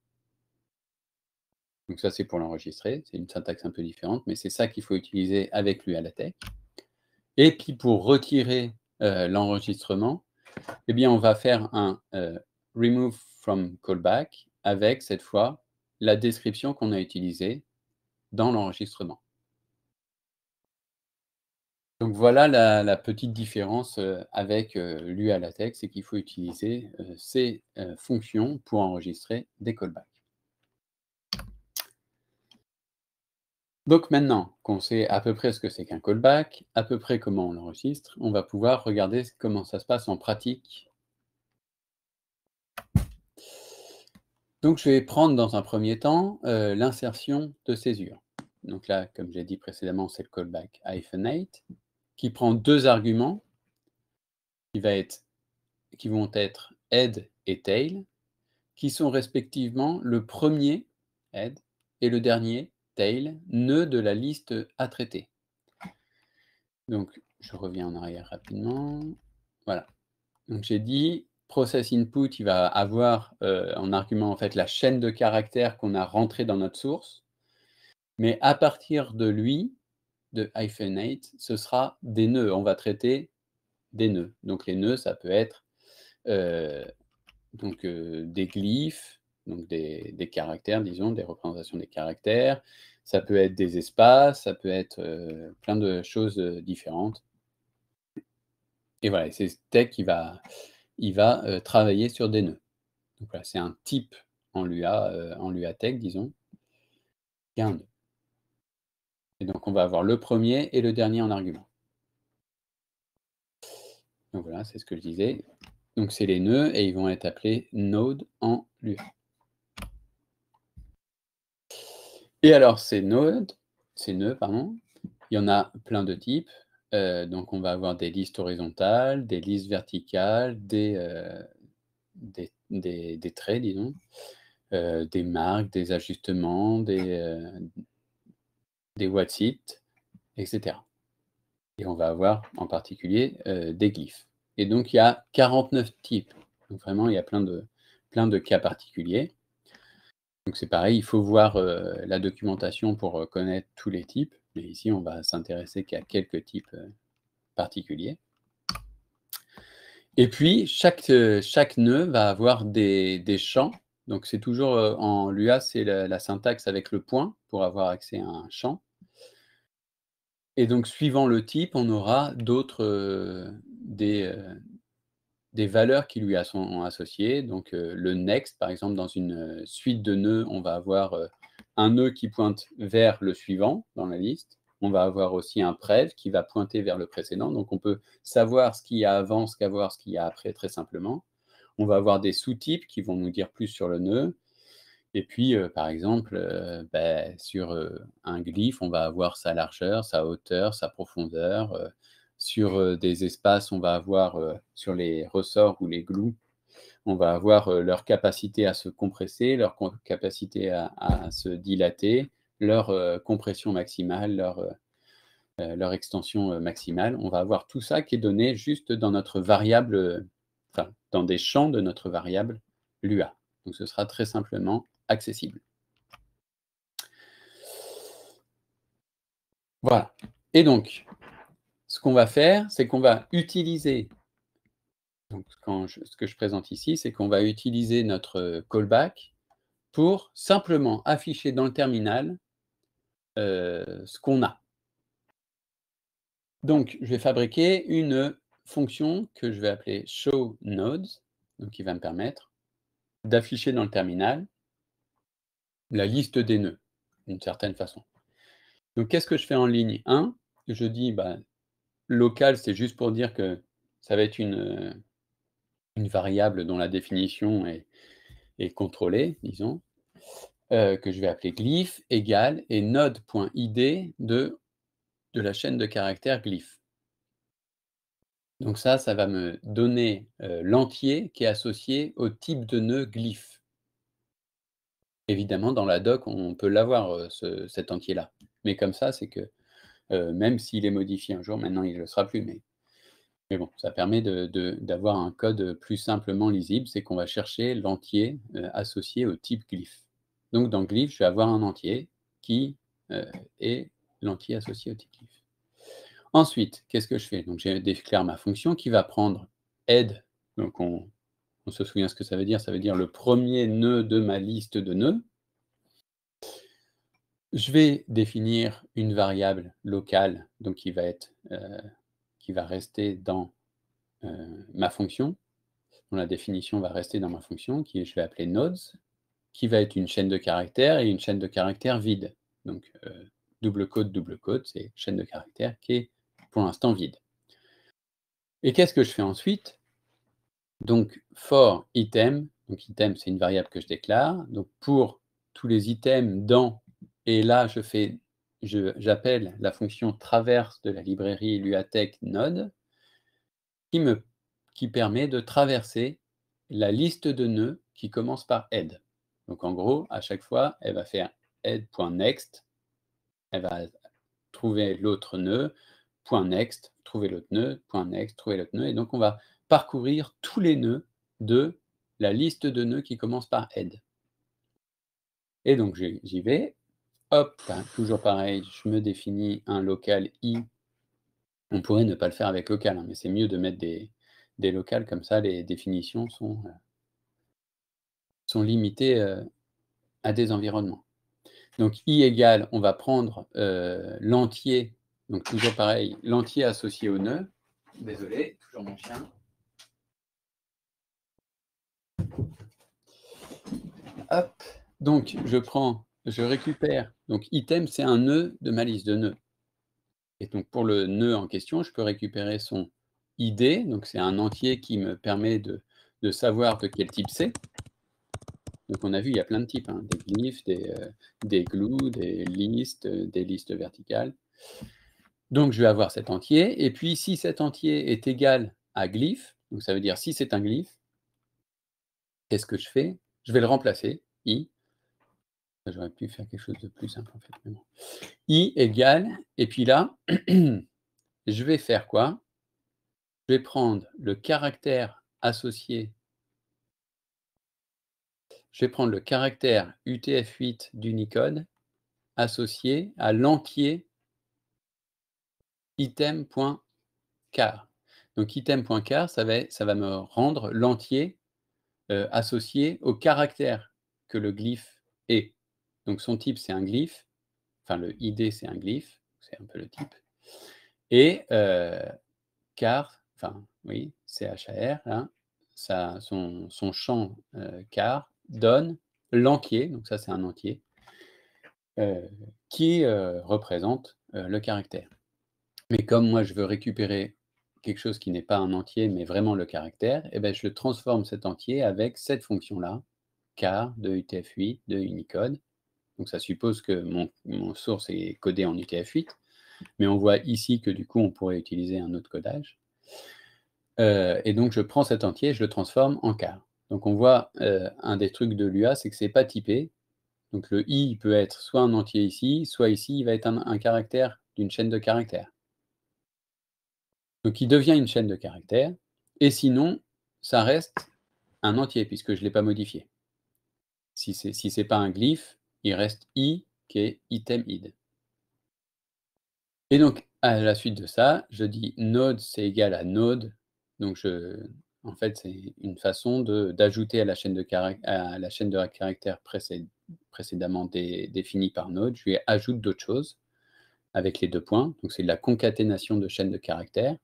Donc, ça, c'est pour l'enregistrer. C'est une syntaxe un peu différente, mais c'est ça qu'il faut utiliser avec lui à la tête. Et puis, pour retirer euh, l'enregistrement, eh bien, on va faire un euh, remove from callback avec cette fois la description qu'on a utilisée dans l'enregistrement. Donc voilà la, petite différence euh, avec euh, c'est qu'il faut utiliser euh, ces fonctions pour enregistrer des callbacks. Donc maintenant qu'on sait à peu près ce que c'est qu'un callback, à peu près comment on l'enregistre, on va pouvoir regarder comment ça se passe en pratique. Donc je vais prendre dans un premier temps euh, l'insertion de césure. Donc là, comme j'ai dit précédemment, c'est le callback hyphenate qui prend deux arguments qui, qui vont être head et tail, qui sont respectivement le premier head et le dernier nœud de la liste à traiter. Donc, je reviens en arrière rapidement. Voilà. Donc, j'ai dit process input, il va avoir euh, en argument en fait la chaîne de caractères qu'on a rentrée dans notre source. Mais à partir de lui, de hyphenate ce sera des nœuds. On va traiter des nœuds. Donc les nœuds, ça peut être euh, donc, euh, des glyphes, donc des, caractères, disons, des représentations des caractères. Ça peut être des espaces, ça peut être euh, plein de choses euh, différentes. Et voilà, c'est tech qui va, va euh, travailler sur des nœuds. Donc voilà, c'est un type en Lua, en Lua tech, disons, Et donc on va avoir le premier et le dernier en argument. Donc voilà, c'est ce que je disais. Donc c'est les nœuds et ils vont être appelés node en Lua. Et alors, ces nodes, ces nœuds, pardon, il y en a plein de types. Euh, donc, on va avoir des listes horizontales, des listes verticales, des, euh, des, traits, disons, euh, des marques, des ajustements, des, des etc. Et on va avoir en particulier des glyphes. Et donc, il y a 49 types. Donc, vraiment, il y a plein de, plein de cas particuliers. Donc c'est pareil, il faut voir euh, la documentation pour euh, connaître tous les types. Mais ici, on va s'intéresser qu'à quelques types euh, particuliers. Et puis, chaque, chaque nœud va avoir des, champs. Donc c'est toujours en Lua, c'est la, la, syntaxe avec le point pour avoir accès à un champ. Et donc, suivant le type, on aura d'autres des, des valeurs qui lui sont associées. Donc euh, le next, par exemple, dans une euh, suite de nœuds, on va avoir euh, un nœud qui pointe vers le suivant dans la liste. On va avoir aussi un prev qui va pointer vers le précédent. Donc on peut savoir ce qu'il y a avant, ce qu'il y a après très simplement. On va avoir des sous-types qui vont nous dire plus sur le nœud. Et puis, par exemple, ben, sur un glyphe, on va avoir sa largeur, sa hauteur, sa profondeur, sur euh, des espaces, on va avoir euh, sur les ressorts ou les glous, on va avoir euh, leur capacité à se compresser, leur capacité à, se dilater, leur compression maximale, leur, leur extension maximale. On va avoir tout ça qui est donné juste dans notre variable, enfin, dans des champs de notre variable LUA. Donc ce sera très simplement accessible. Voilà. Et donc, ce qu'on va faire, c'est qu'on va utiliser, ce que je présente ici, c'est qu'on va utiliser notre euh, callback pour simplement afficher dans le terminal euh, ce qu'on a. Donc, je vais fabriquer une fonction que je vais appeler showNodes, qui va me permettre d'afficher dans le terminal la liste des nœuds, d'une certaine façon. Donc, qu'est-ce que je fais en ligne 1 Je dis, bah, Local, c'est juste pour dire que ça va être une, euh, une variable dont la définition est, contrôlée, disons, euh, que je vais appeler glyph égale et node.id de, de la chaîne de caractères glyph. Donc ça, ça va me donner euh, l'entier qui est associé au type de nœud glyph. Évidemment, dans la doc, on peut l'avoir, cet entier-là. Mais comme ça, c'est que euh, même s'il est modifié un jour. Maintenant, il ne le sera plus, mais, bon, ça permet d'avoir un code plus simplement lisible. C'est qu'on va chercher l'entier euh, associé au type glyph. Donc, dans glyph, je vais avoir un entier qui euh, est l'entier associé au type glyph. Ensuite, qu'est-ce que je fais Donc, j'ai déclare ma fonction qui va prendre aide. Donc, on, on se souvient ce que ça veut dire. Ça veut dire le premier nœud de ma liste de nœuds je vais définir une variable locale, donc qui va, être, euh, qui va rester dans euh, ma fonction. Dont la définition va rester dans ma fonction, qui je vais appeler nodes, qui va être une chaîne de caractères et une chaîne de caractères vide. Donc, euh, double code, double code, c'est chaîne de caractères qui est pour l'instant vide. Et qu'est-ce que je fais ensuite Donc, for item, donc item, c'est une variable que je déclare. Donc, pour tous les items dans et là, je fais, j'appelle la fonction traverse de la librairie LuaTech Node qui, me, qui permet de traverser la liste de nœuds qui commence par head. Donc en gros, à chaque fois, elle va faire head.next, elle va trouver l'autre nœud, point next, trouver l'autre nœud, point next, trouver l'autre nœud. Et donc on va parcourir tous les nœuds de la liste de nœuds qui commence par head. Et donc j'y vais, Hop, hein, toujours pareil, je me définis un local i. On pourrait ne pas le faire avec local, hein, mais c'est mieux de mettre des, des, locales, comme ça les définitions sont, euh, sont limitées euh, à des environnements. Donc i égale, on va prendre euh, l'entier, donc toujours pareil, l'entier associé au nœud. Désolé, toujours mon chien. Hop, donc je prends je récupère. Donc item, c'est un nœud de ma liste de nœuds. Et donc pour le nœud en question, je peux récupérer son ID, donc c'est un entier qui me permet de, savoir de quel type c'est. Donc on a vu, il y a plein de types, hein. des glyphes, des, euh, des glues, des listes, euh, des listes verticales. Donc je vais avoir cet entier, et puis si cet entier est égal à glyph, donc ça veut dire si c'est un glyph, qu'est-ce que je fais Je vais le remplacer, i, J'aurais pu faire quelque chose de plus simple I égale, et puis là, je vais faire quoi Je vais prendre le caractère associé. Je vais prendre le caractère UTF-8 d'Unicode associé à l'entier item.car. Donc item.car, ça va, ça va me rendre l'entier euh, associé au caractère que le glyphe est. Donc son type, c'est un glyphe. Enfin, le ID, c'est un glyphe. C'est un peu le type. Et euh, car, enfin, oui, CHAR, là, hein, ça, son, son champ euh, car donne l'entier, donc ça c'est un entier, euh, qui représente le caractère. Mais comme moi je veux récupérer quelque chose qui n'est pas un entier, mais vraiment le caractère, et eh ben, je transforme cet entier avec cette fonction-là, car de UTF-8 de Unicode, donc ça suppose que mon, source est codé en UTF-8. Mais on voit ici que du coup, on pourrait utiliser un autre codage. Euh, et donc, je prends cet entier, je le transforme en car. Donc, on voit euh, un des trucs de l'UA, c'est que ce n'est pas typé. Donc, le i peut être soit un entier ici, soit ici, il va être un, caractère d'une chaîne de caractères. Donc, il devient une chaîne de caractères. Et sinon, ça reste un entier, puisque je ne l'ai pas modifié. Si ce n'est c'est pas un glyphe, il reste i qui est item id. Et donc, à la suite de ça, je dis node, c'est égal à node. Donc, je, en fait, c'est une façon d'ajouter à, la chaîne de à caractères précédemment définie par node, je lui ajoute d'autres choses avec les deux points. Donc, c'est de la concaténation de chaînes de caractères.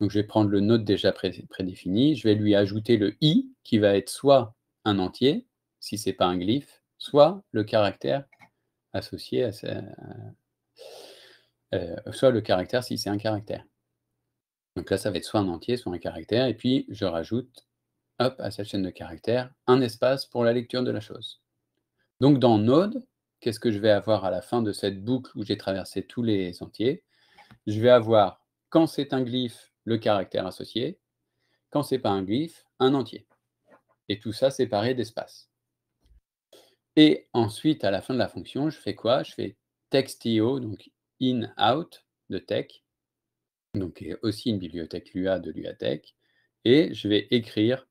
Donc, je vais prendre le node déjà prédéfini. Je vais lui ajouter le i qui va être soit un entier, si ce n'est pas un glyphe, soit le caractère associé à ça, euh, soit le caractère si c'est un caractère. Donc là, ça va être soit un entier, soit un caractère. Et puis, je rajoute, hop, à cette chaîne de caractères, un espace pour la lecture de la chose. Donc dans Node, qu'est-ce que je vais avoir à la fin de cette boucle où j'ai traversé tous les entiers Je vais avoir, quand c'est un glyphe, le caractère associé. Quand c'est pas un glyphe, un entier. Et tout ça séparé d'espace. Et ensuite, à la fin de la fonction, je fais quoi Je fais text.io, donc in-out de tech, donc aussi une bibliothèque Lua de LuaTech, et je vais écrire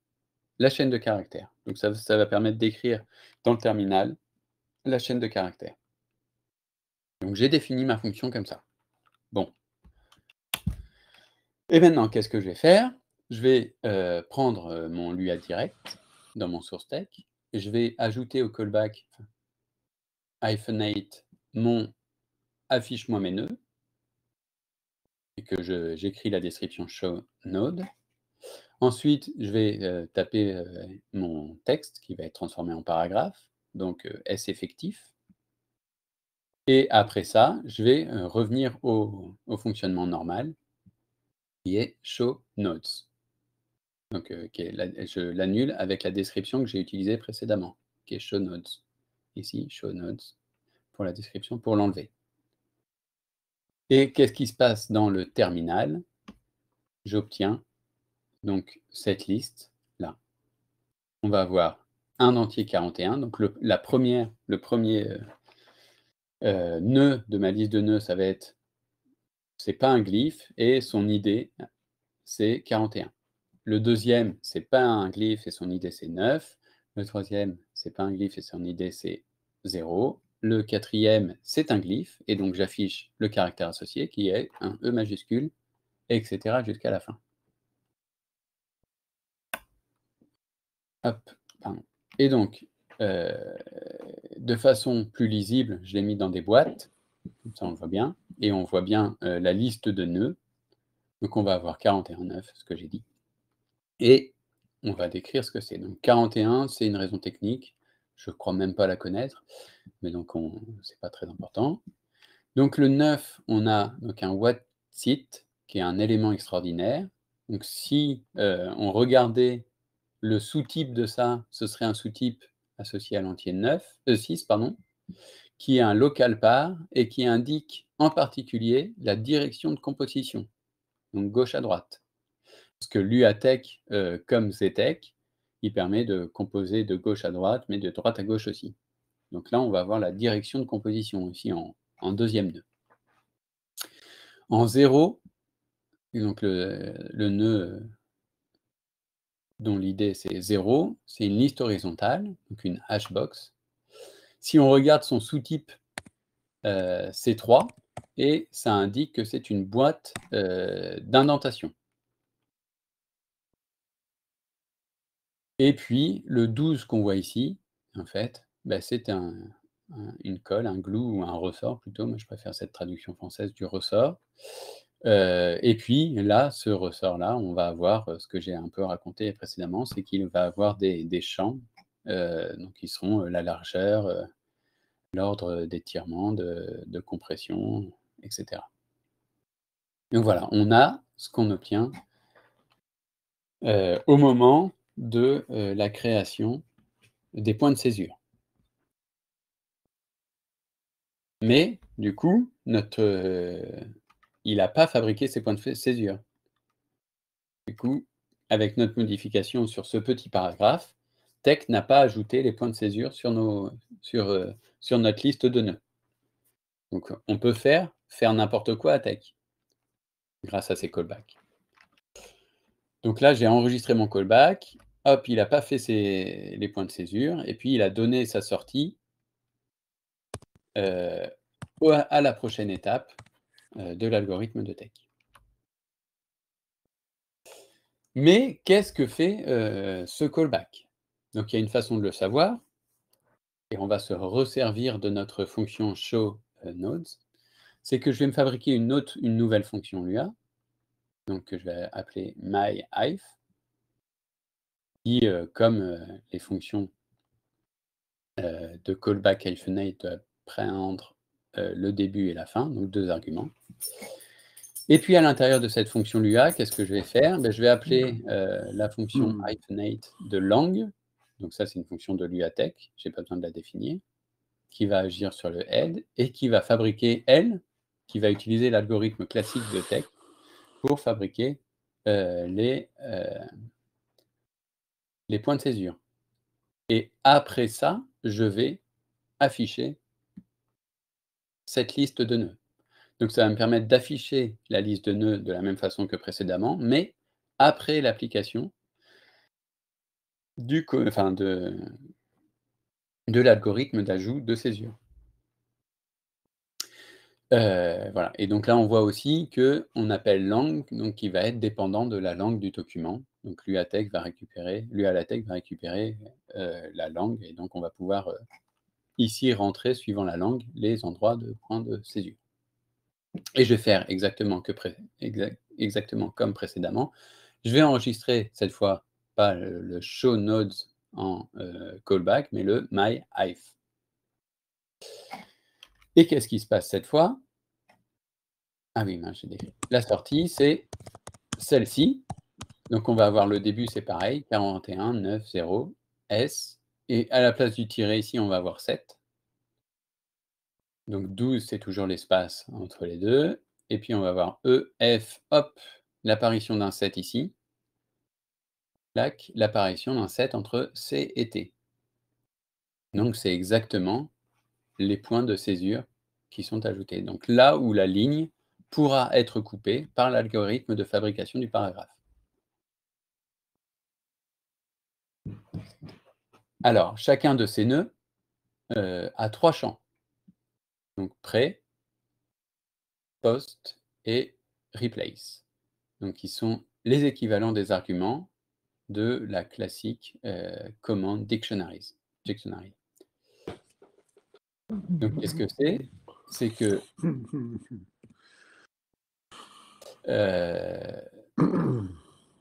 la chaîne de caractères. Donc ça, va permettre d'écrire dans le terminal la chaîne de caractères. Donc j'ai défini ma fonction comme ça. Bon. Et maintenant, qu'est-ce que je vais faire Je vais euh, prendre euh, mon Lua direct dans mon source tech je vais ajouter au callback hyphenate mon affiche-moi mes nœuds et que j'écris la description show node. Ensuite, je vais euh, taper euh, mon texte qui va être transformé en paragraphe, donc euh, S effectif. Et après ça, je vais revenir au, fonctionnement normal qui est show notes. Donc, euh, je l'annule avec la description que j'ai utilisée précédemment, qui est show notes. Ici, show notes pour la description pour l'enlever. Et qu'est-ce qui se passe dans le terminal J'obtiens donc cette liste là. On va avoir un entier 41. Donc le, la première, le premier euh, euh, nœud de ma liste de nœuds, ça va être, c'est pas un glyphe, et son idée, c'est 41. Le deuxième, c'est pas un glyphe et son idée c'est 9. Le troisième, c'est pas un glyphe et son idée c'est 0. Le quatrième, c'est un glyphe, et donc j'affiche le caractère associé qui est un E majuscule, etc. jusqu'à la fin. Hop, Et donc, euh, de façon plus lisible, je l'ai mis dans des boîtes, comme ça on le voit bien, et on voit bien euh, la liste de nœuds. Donc on va avoir 41 ce que j'ai dit. Et on va décrire ce que c'est. Donc 41, c'est une raison technique. Je ne crois même pas la connaître, mais donc ce n'est pas très important. Donc le 9, on a donc un what sit qui est un élément extraordinaire. Donc si euh, on regardait le sous-type de ça, ce serait un sous-type associé à l'entier 9, 6, euh, pardon, qui est un local par et qui indique en particulier la direction de composition, donc gauche à droite. Parce que l'Uatec, euh, comme ZTEC, il permet de composer de gauche à droite, mais de droite à gauche aussi. Donc là, on va avoir la direction de composition aussi en, deuxième nœud. En zéro, donc le, nœud euh, dont l'idée c'est zéro, c'est une liste horizontale, donc une hashbox. Si on regarde son sous-type, euh, c'est 3, et ça indique que c'est une boîte d'indentation. Et puis, le 12 qu'on voit ici, en fait, bah, c'est un, une colle, un glue ou un ressort plutôt. Moi, je préfère cette traduction française du ressort. Euh, et puis, là, ce ressort-là, on va avoir euh, ce que j'ai un peu raconté précédemment, c'est qu'il va avoir des, des champs euh, donc qui seront la largeur, l'ordre d'étirement, de, de, compression, etc. Donc voilà, on a ce qu'on obtient au moment de euh, la création des points de césure. Mais du coup, euh, il n'a pas fabriqué ces points de césure. Du coup, avec notre modification sur ce petit paragraphe, Tech n'a pas ajouté les points de césure sur, nos, sur, euh, sur notre liste de nœuds. Donc on peut faire, faire n'importe quoi à Tech grâce à ces callbacks. Donc là, j'ai enregistré mon callback hop, il n'a pas fait les points de césure, et puis il a donné sa sortie euh, à la prochaine étape euh, de l'algorithme de tech. Mais qu'est-ce que fait euh, ce callback Donc il y a une façon de le savoir, et on va se resservir de notre fonction show nodes, c'est que je vais me fabriquer une, nouvelle fonction Lua, donc que je vais appeler myIF, euh, comme euh, les fonctions euh, de callback hyphenate, doivent prendre le début et la fin, donc deux arguments. Et puis à l'intérieur de cette fonction lua, qu'est-ce que je vais faire ben, Je vais appeler la fonction hmm. hyphenate de langue. Donc ça, c'est une fonction de luatech, je n'ai pas besoin de la définir, qui va agir sur le head et qui va fabriquer elle, qui va utiliser l'algorithme classique de tech pour fabriquer les, les points de césure. Et après ça, je vais afficher cette liste de nœuds. Donc ça va me permettre d'afficher la liste de nœuds de la même façon que précédemment, mais après l'application du de, de l'algorithme d'ajout de césure. Euh, voilà. Et donc là, on voit aussi qu'on appelle langue, donc qui va être dépendant de la langue du document. Donc l'UATech va récupérer, l'UALATech va récupérer euh, la langue et donc on va pouvoir euh, ici rentrer suivant la langue les endroits de point de césure. Et je vais faire exactement, que exactement comme précédemment. Je vais enregistrer cette fois pas le, show nodes en euh, callback, mais le my if. Et qu'est-ce qui se passe cette fois Ah oui, j'ai la sortie, c'est celle-ci, donc on va avoir le début, c'est pareil, 41, 9, 0, S. Et à la place du tiré, ici, on va avoir 7. Donc 12, c'est toujours l'espace entre les deux. Et puis on va avoir E, F, hop, l'apparition d'un 7 ici. L'apparition d'un 7 entre C et T. Donc c'est exactement les points de césure qui sont ajoutés. Donc là où la ligne pourra être coupée par l'algorithme de fabrication du paragraphe. Alors, chacun de ces nœuds euh, a trois champs. Donc, pré, post et replace. Donc, qui sont les équivalents des arguments de la classique euh, commande dictionaries. dictionary. Donc, qu'est-ce que c'est C'est que euh,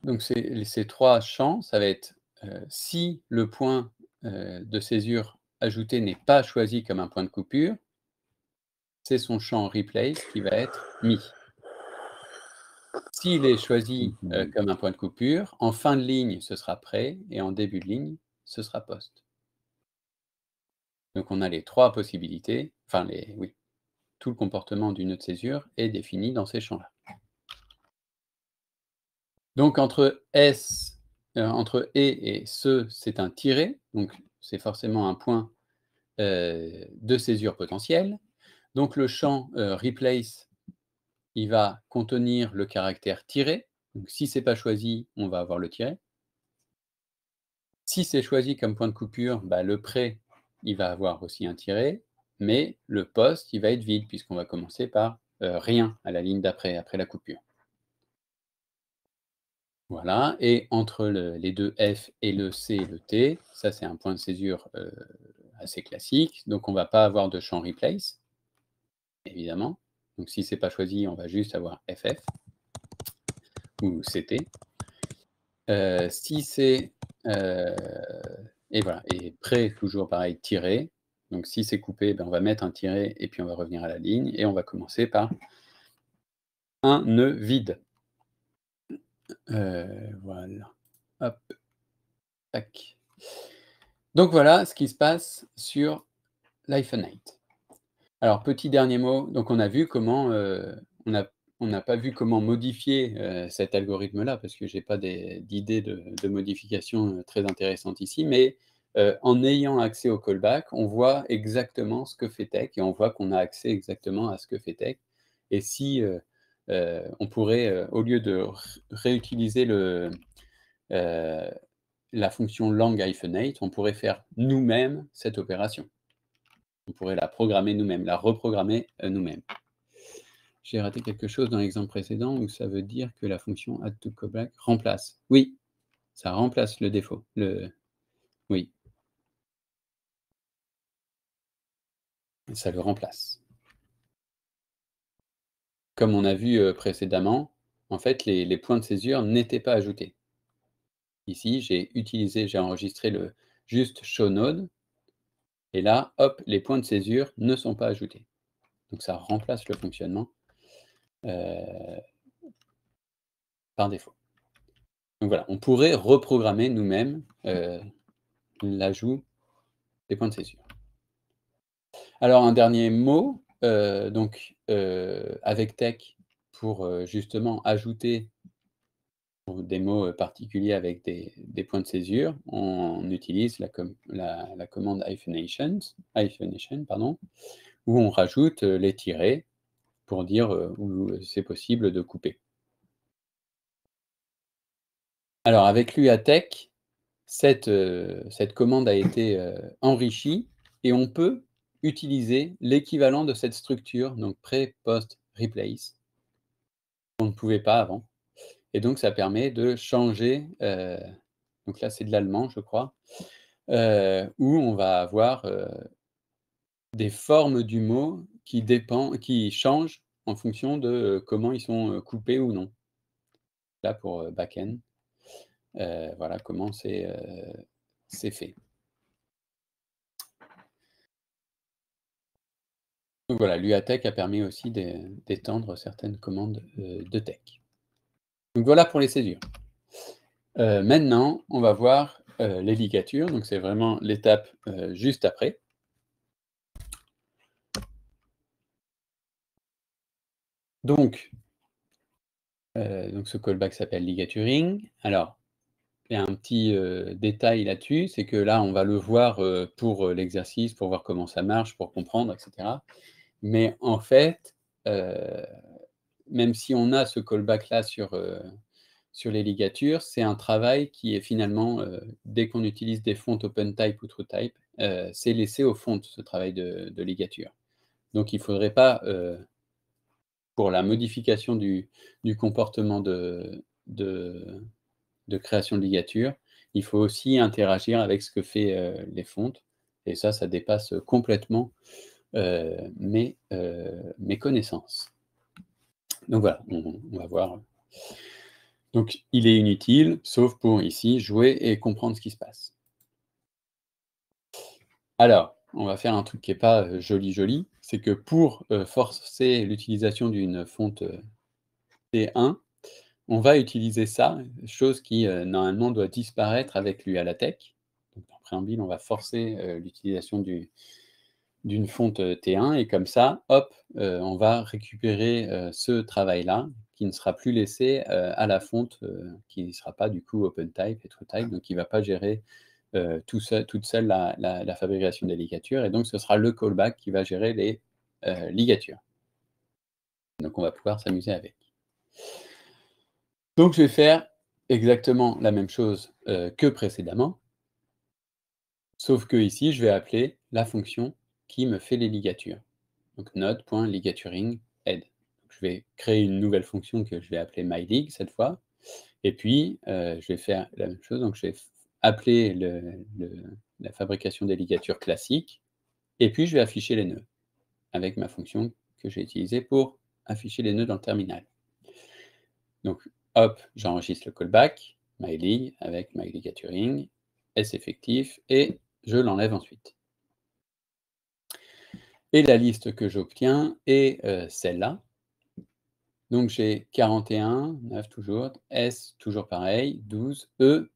donc ces trois champs, ça va être euh, si le point euh, de césure ajouté n'est pas choisi comme un point de coupure, c'est son champ replace qui va être mis. S'il est choisi euh, mhm. comme un point de coupure, en fin de ligne, ce sera prêt, et en début de ligne, ce sera poste. Donc on a les trois possibilités, enfin les, oui, tout le comportement d'une nœud de césure est défini dans ces champs-là. Donc entre S euh, entre et et ce, c'est un tiré, donc c'est forcément un point euh, de césure potentielle. Donc le champ euh, replace, il va contenir le caractère tiré. Donc si ce n'est pas choisi, on va avoir le tiré. Si c'est choisi comme point de coupure, bah, le pré, il va avoir aussi un tiré, mais le poste, il va être vide puisqu'on va commencer par rien à la ligne d'après, après la coupure. Voilà, et entre les deux F et le C et le T, ça c'est un point de césure euh, assez classique, donc on ne va pas avoir de champ replace, évidemment. Donc si ce n'est pas choisi, on va juste avoir FF ou CT. Euh, si c'est, euh, et voilà, et prêt toujours pareil, tiré. Donc si c'est coupé, ben, on va mettre un tiré et puis on va revenir à la ligne et on va commencer par un nœud vide. Euh, voilà. Donc voilà ce qui se passe sur l'iPhone 8. Alors, petit dernier mot. Donc, on a vu comment euh, on n'a pas vu comment modifier euh, cet algorithme-là, parce que je n'ai pas d'idée de, modification très intéressante ici, mais en ayant accès au callback, on voit exactement ce que fait Tech, et on voit qu'on a accès exactement à ce que fait Tech. Et si euh, on pourrait, euh, au lieu de réutiliser euh, la fonction lang-hyphenate, on pourrait faire nous-mêmes cette opération. On pourrait la programmer nous-mêmes, la reprogrammer nous-mêmes. J'ai raté quelque chose dans l'exemple précédent où ça veut dire que la fonction add remplace. Oui, ça remplace le défaut. Le... Oui. Ça le remplace. Comme on a vu précédemment, en fait, les, points de césure n'étaient pas ajoutés. Ici, j'ai utilisé, j'ai enregistré le juste show node, et là, hop, les points de césure ne sont pas ajoutés. Donc ça remplace le fonctionnement euh, par défaut. Donc voilà, on pourrait reprogrammer nous-mêmes euh, l'ajout des points de césure. Alors un dernier mot euh, donc, euh, avec Tech, pour euh, justement ajouter des mots particuliers avec des, points de césure, on utilise la, la, commande hyphenation, pardon, où on rajoute les tirets pour dire où c'est possible de couper. Alors avec l'UATech, cette, cette commande a été enrichie et on peut utiliser l'équivalent de cette structure, donc pré, post, replace, qu'on ne pouvait pas avant. Et donc, ça permet de changer, euh, donc là, c'est de l'allemand, je crois, euh, où on va avoir euh, des formes du mot qui, dépend, qui changent en fonction de comment ils sont coupés ou non. Là, pour back-end, voilà comment c'est fait. Donc voilà, e a permis aussi d'étendre certaines commandes euh, de tech. Donc voilà pour les césures. Euh, maintenant, on va voir euh, les ligatures. Donc c'est vraiment l'étape juste après. Donc, donc ce callback s'appelle ligaturing. Alors, il y a un petit détail là-dessus, c'est que là, on va le voir pour l'exercice, pour voir comment ça marche, pour comprendre, etc. Mais en fait, euh, même si on a ce callback-là sur, euh, sur les ligatures, c'est un travail qui est finalement, euh, dès qu'on utilise des fontes OpenType ou TrueType, c'est laissé aux fontes, ce travail de, ligature. Donc, il ne faudrait pas, pour la modification du, du comportement de, de, de, création de ligature, il faut aussi interagir avec ce que fait les fontes. Et ça, ça dépasse complètement euh, euh, mes, connaissances. Donc voilà, on, va voir. Donc il est inutile, sauf pour ici, jouer et comprendre ce qui se passe. Alors, on va faire un truc qui n'est pas euh, joli joli, c'est que pour forcer l'utilisation d'une fonte T1, on va utiliser ça, chose qui normalement doit disparaître avec l'UALATEC. Donc, en préambule, on va forcer l'utilisation du, d'une fonte T1 et comme ça, hop, on va récupérer ce travail-là qui ne sera plus laissé à la fonte qui ne sera pas du coup OpenType et TrueType, ah. donc qui ne va pas gérer tout toute seule la, la, fabrication des ligatures et donc ce sera le callback qui va gérer les ligatures. Donc on va pouvoir s'amuser avec. Donc je vais faire exactement la même chose que précédemment, sauf que ici je vais appeler la fonction qui me fait les ligatures. Donc node.ligaturing je vais créer une nouvelle fonction que je vais appeler MyLig cette fois. Et puis, euh, je vais faire la même chose. Donc, je vais appeler la fabrication des ligatures classiques. Et puis, je vais afficher les nœuds avec ma fonction que j'ai utilisée pour afficher les nœuds dans le terminal. Donc, hop, j'enregistre le callback, MyLig avec myLigaturing, S effectif, et je l'enlève ensuite. Et la liste que j'obtiens est euh, celle-là. Donc j'ai 41, 9 toujours, S toujours pareil, 12, E,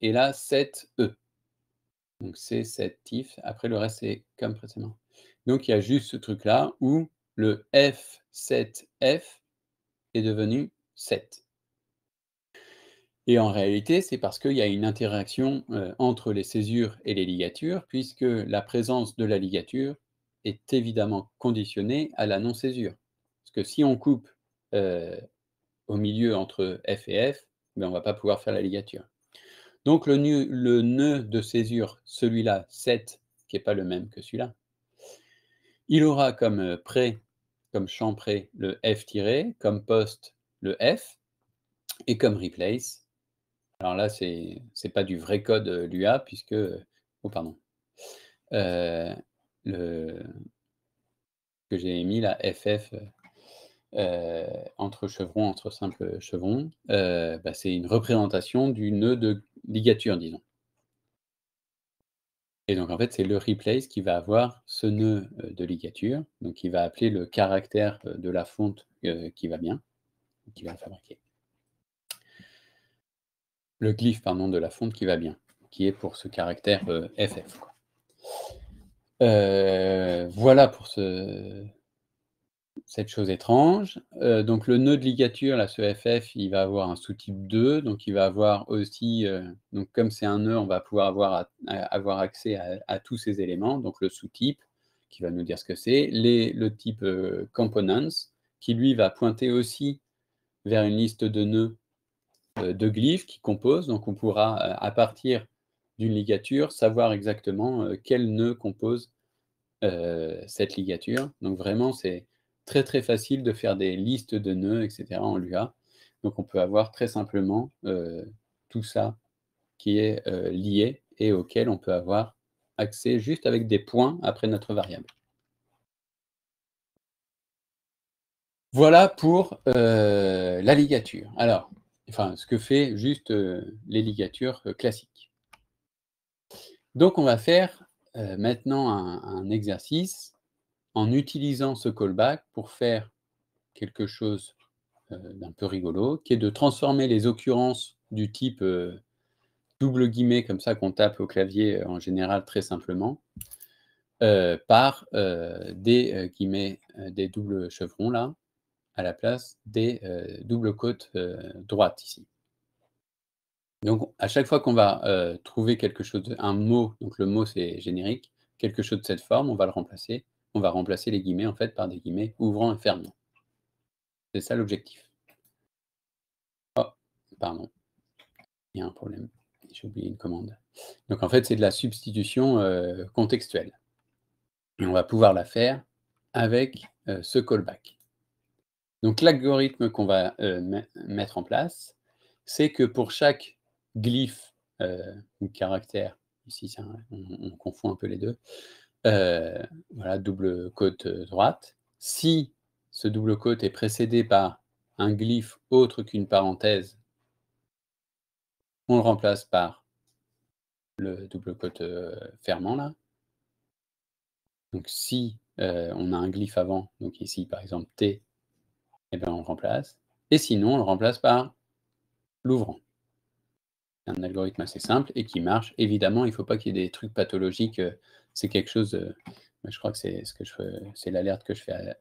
et là 7, E. Donc c'est 7 TIF, après le reste c'est comme précédemment. Donc il y a juste ce truc-là où le F7F est devenu 7. Et en réalité, c'est parce qu'il y a une interaction euh, entre les césures et les ligatures, puisque la présence de la ligature est évidemment conditionné à la non-césure. Parce que si on coupe euh, au milieu entre F et F, ben on ne va pas pouvoir faire la ligature. Donc le, nœud, de césure, celui-là, 7, qui n'est pas le même que celui-là, il aura comme euh, pré, comme champ pré, le F tiré, comme poste, le F, et comme replace. Alors là, ce n'est pas du vrai code euh, LUA, puisque... Oh, pardon que j'ai mis, la FF euh, entre chevrons, entre simples chevrons, euh, bah, c'est une représentation du nœud de ligature, disons. Et donc, en fait, c'est le replace qui va avoir ce nœud euh, de ligature, donc il va appeler le caractère de la fonte qui va bien, qui va le fabriquer. Le glyphe, pardon, de la fonte qui va bien, qui est pour ce caractère FF. Euh, voilà pour cette chose étrange. Euh, donc le nœud de ligature, la ce FF, il va avoir un sous-type 2, donc il va avoir aussi, euh, donc comme c'est un nœud, on va pouvoir avoir, accès à, tous ces éléments, donc le sous-type, qui va nous dire ce que c'est, le type components, qui lui va pointer aussi vers une liste de nœuds de glyphes qui composent, donc on pourra, à partir d'une ligature, savoir exactement euh, quel nœud compose euh, cette ligature. Donc vraiment, c'est très très facile de faire des listes de nœuds, etc. en Lua. Donc on peut avoir très simplement euh, tout ça qui est lié et auquel on peut avoir accès juste avec des points après notre variable. Voilà pour la ligature. Alors, enfin, ce que fait juste les ligatures classiques. Donc, on va faire euh, maintenant un, exercice en utilisant ce callback pour faire quelque chose euh, d'un peu rigolo, qui est de transformer les occurrences du type euh, double guillemets comme ça qu'on tape au clavier en général très simplement, par des guillemets, des doubles chevrons là, à la place des doubles côtes droites ici. Donc, à chaque fois qu'on va euh, trouver quelque chose, un mot, donc le mot c'est générique, quelque chose de cette forme, on va le remplacer. On va remplacer les guillemets en fait par des guillemets ouvrant et fermant. C'est ça l'objectif. Oh, pardon. Il y a un problème. J'ai oublié une commande. Donc en fait, c'est de la substitution euh, contextuelle. Et on va pouvoir la faire avec euh, ce callback. Donc l'algorithme qu'on va mettre en place, c'est que pour chaque glyphe euh, ou caractère ici on, confond un peu les deux, euh, voilà, double côte euh, droite. Si ce double côte est précédé par un glyphe autre qu'une parenthèse, on le remplace par le double côte fermant là. Donc si on a un glyphe avant, donc ici par exemple T, et eh bien on le remplace. Et sinon, on le remplace par l'ouvrant un algorithme assez simple et qui marche. Évidemment, il ne faut pas qu'il y ait des trucs pathologiques. Euh, c'est quelque chose, euh, je crois que c'est ce que je c'est l'alerte que je fais euh,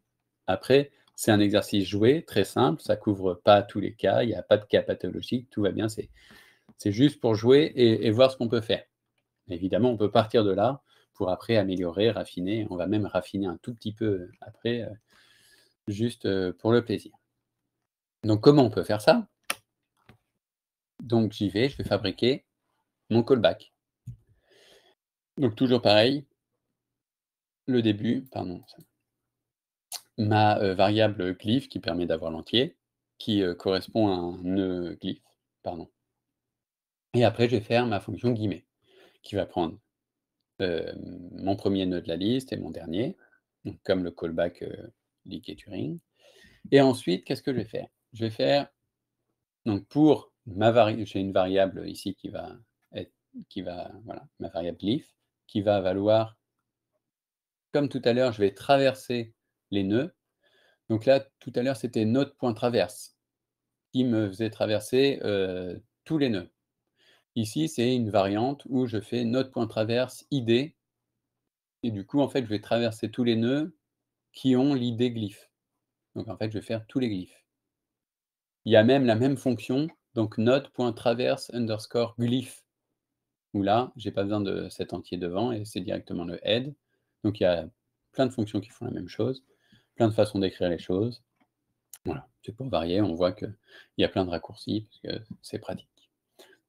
après. C'est un exercice joué, très simple, ça couvre pas tous les cas, il n'y a pas de cas pathologique, tout va bien, c'est, c'est juste pour jouer et voir ce qu'on peut faire. Évidemment, on peut partir de là pour après améliorer, raffiner. On va même raffiner un tout petit peu après, juste pour le plaisir. Donc comment on peut faire ça donc j'y vais, je vais fabriquer mon callback. Donc toujours pareil, le début, pardon, ma euh, variable glyph qui permet d'avoir l'entier, qui euh, correspond à un nœud glyph, pardon. Et après, je vais faire ma fonction guillemets, qui va prendre euh, mon premier nœud de la liste et mon dernier, comme le callback Leak Turing. Et ensuite, qu'est-ce que je vais faire Je vais faire, donc pour ma vari... j'ai une variable ici qui va être, qui va, voilà, ma variable glyph qui va valoir, comme tout à l'heure, je vais traverser les nœuds. Donc là, tout à l'heure, c'était traverse qui me faisait traverser euh, tous les nœuds. Ici, c'est une variante où je fais traverse id, et du coup, en fait, je vais traverser tous les nœuds qui ont l'idée glyph Donc en fait, je vais faire tous les glyphes. Il y a même la même fonction donc note.traverse underscore glyph, où là, j'ai pas besoin de cet entier devant et c'est directement le head. Donc il y a plein de fonctions qui font la même chose, plein de façons d'écrire les choses. Voilà, c'est pour varier, on voit qu'il y a plein de raccourcis parce que c'est pratique.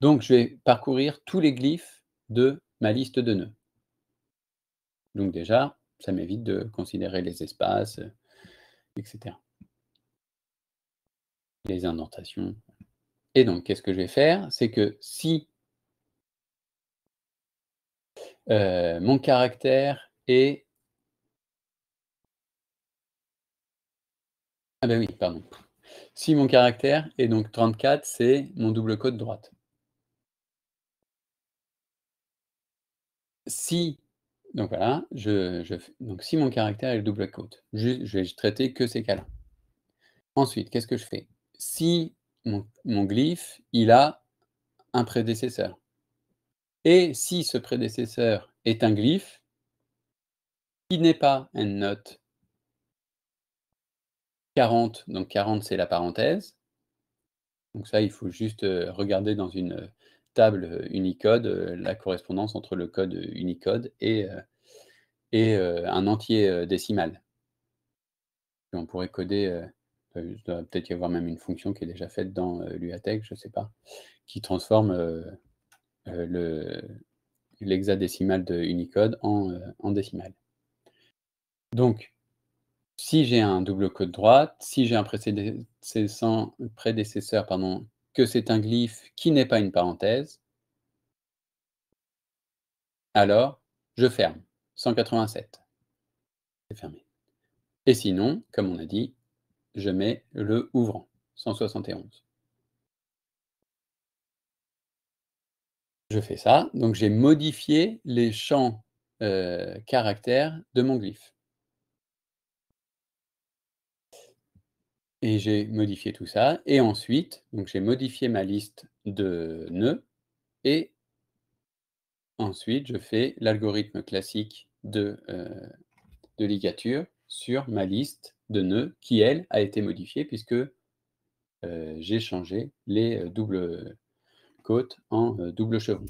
Donc je vais parcourir tous les glyphes de ma liste de nœuds. Donc déjà, ça m'évite de considérer les espaces, etc. Les indentations, et donc, qu'est-ce que je vais faire C'est que si euh, mon caractère est... Ah ben oui, pardon. Si mon caractère est donc 34, c'est mon double côte droite. Si, donc voilà, je, donc si mon caractère est le double côte, je, je vais traiter que ces cas-là. Ensuite, qu'est-ce que je fais Si mon, glyphe, il a un prédécesseur. Et si ce prédécesseur est un glyphe, il n'est pas une note 40, donc 40 c'est la parenthèse. Donc ça, il faut juste euh, regarder dans une euh, table euh, Unicode la correspondance entre le code Unicode et, et un entier décimal. on pourrait coder euh, peut-être y avoir même une fonction qui est déjà faite dans euh, l'UATEC, je ne sais pas, qui transforme euh, l'hexadécimal de Unicode en, en Donc, si j'ai un double code droite, si j'ai un prédécesseur, prédécesseur que c'est un glyphe qui n'est pas une parenthèse, alors je ferme. 187. C'est fermé. Et sinon, comme on a dit, je mets le ouvrant, 171. Je fais ça, donc j'ai modifié les champs euh, caractères de mon glyphe. Et j'ai modifié tout ça. Et ensuite, donc j'ai modifié ma liste de nœuds. Et ensuite, je fais l'algorithme classique de, euh, de ligature sur ma liste de nœud qui, elle, a été modifiée puisque euh, j'ai changé les euh, doubles côtes en euh, double chevron.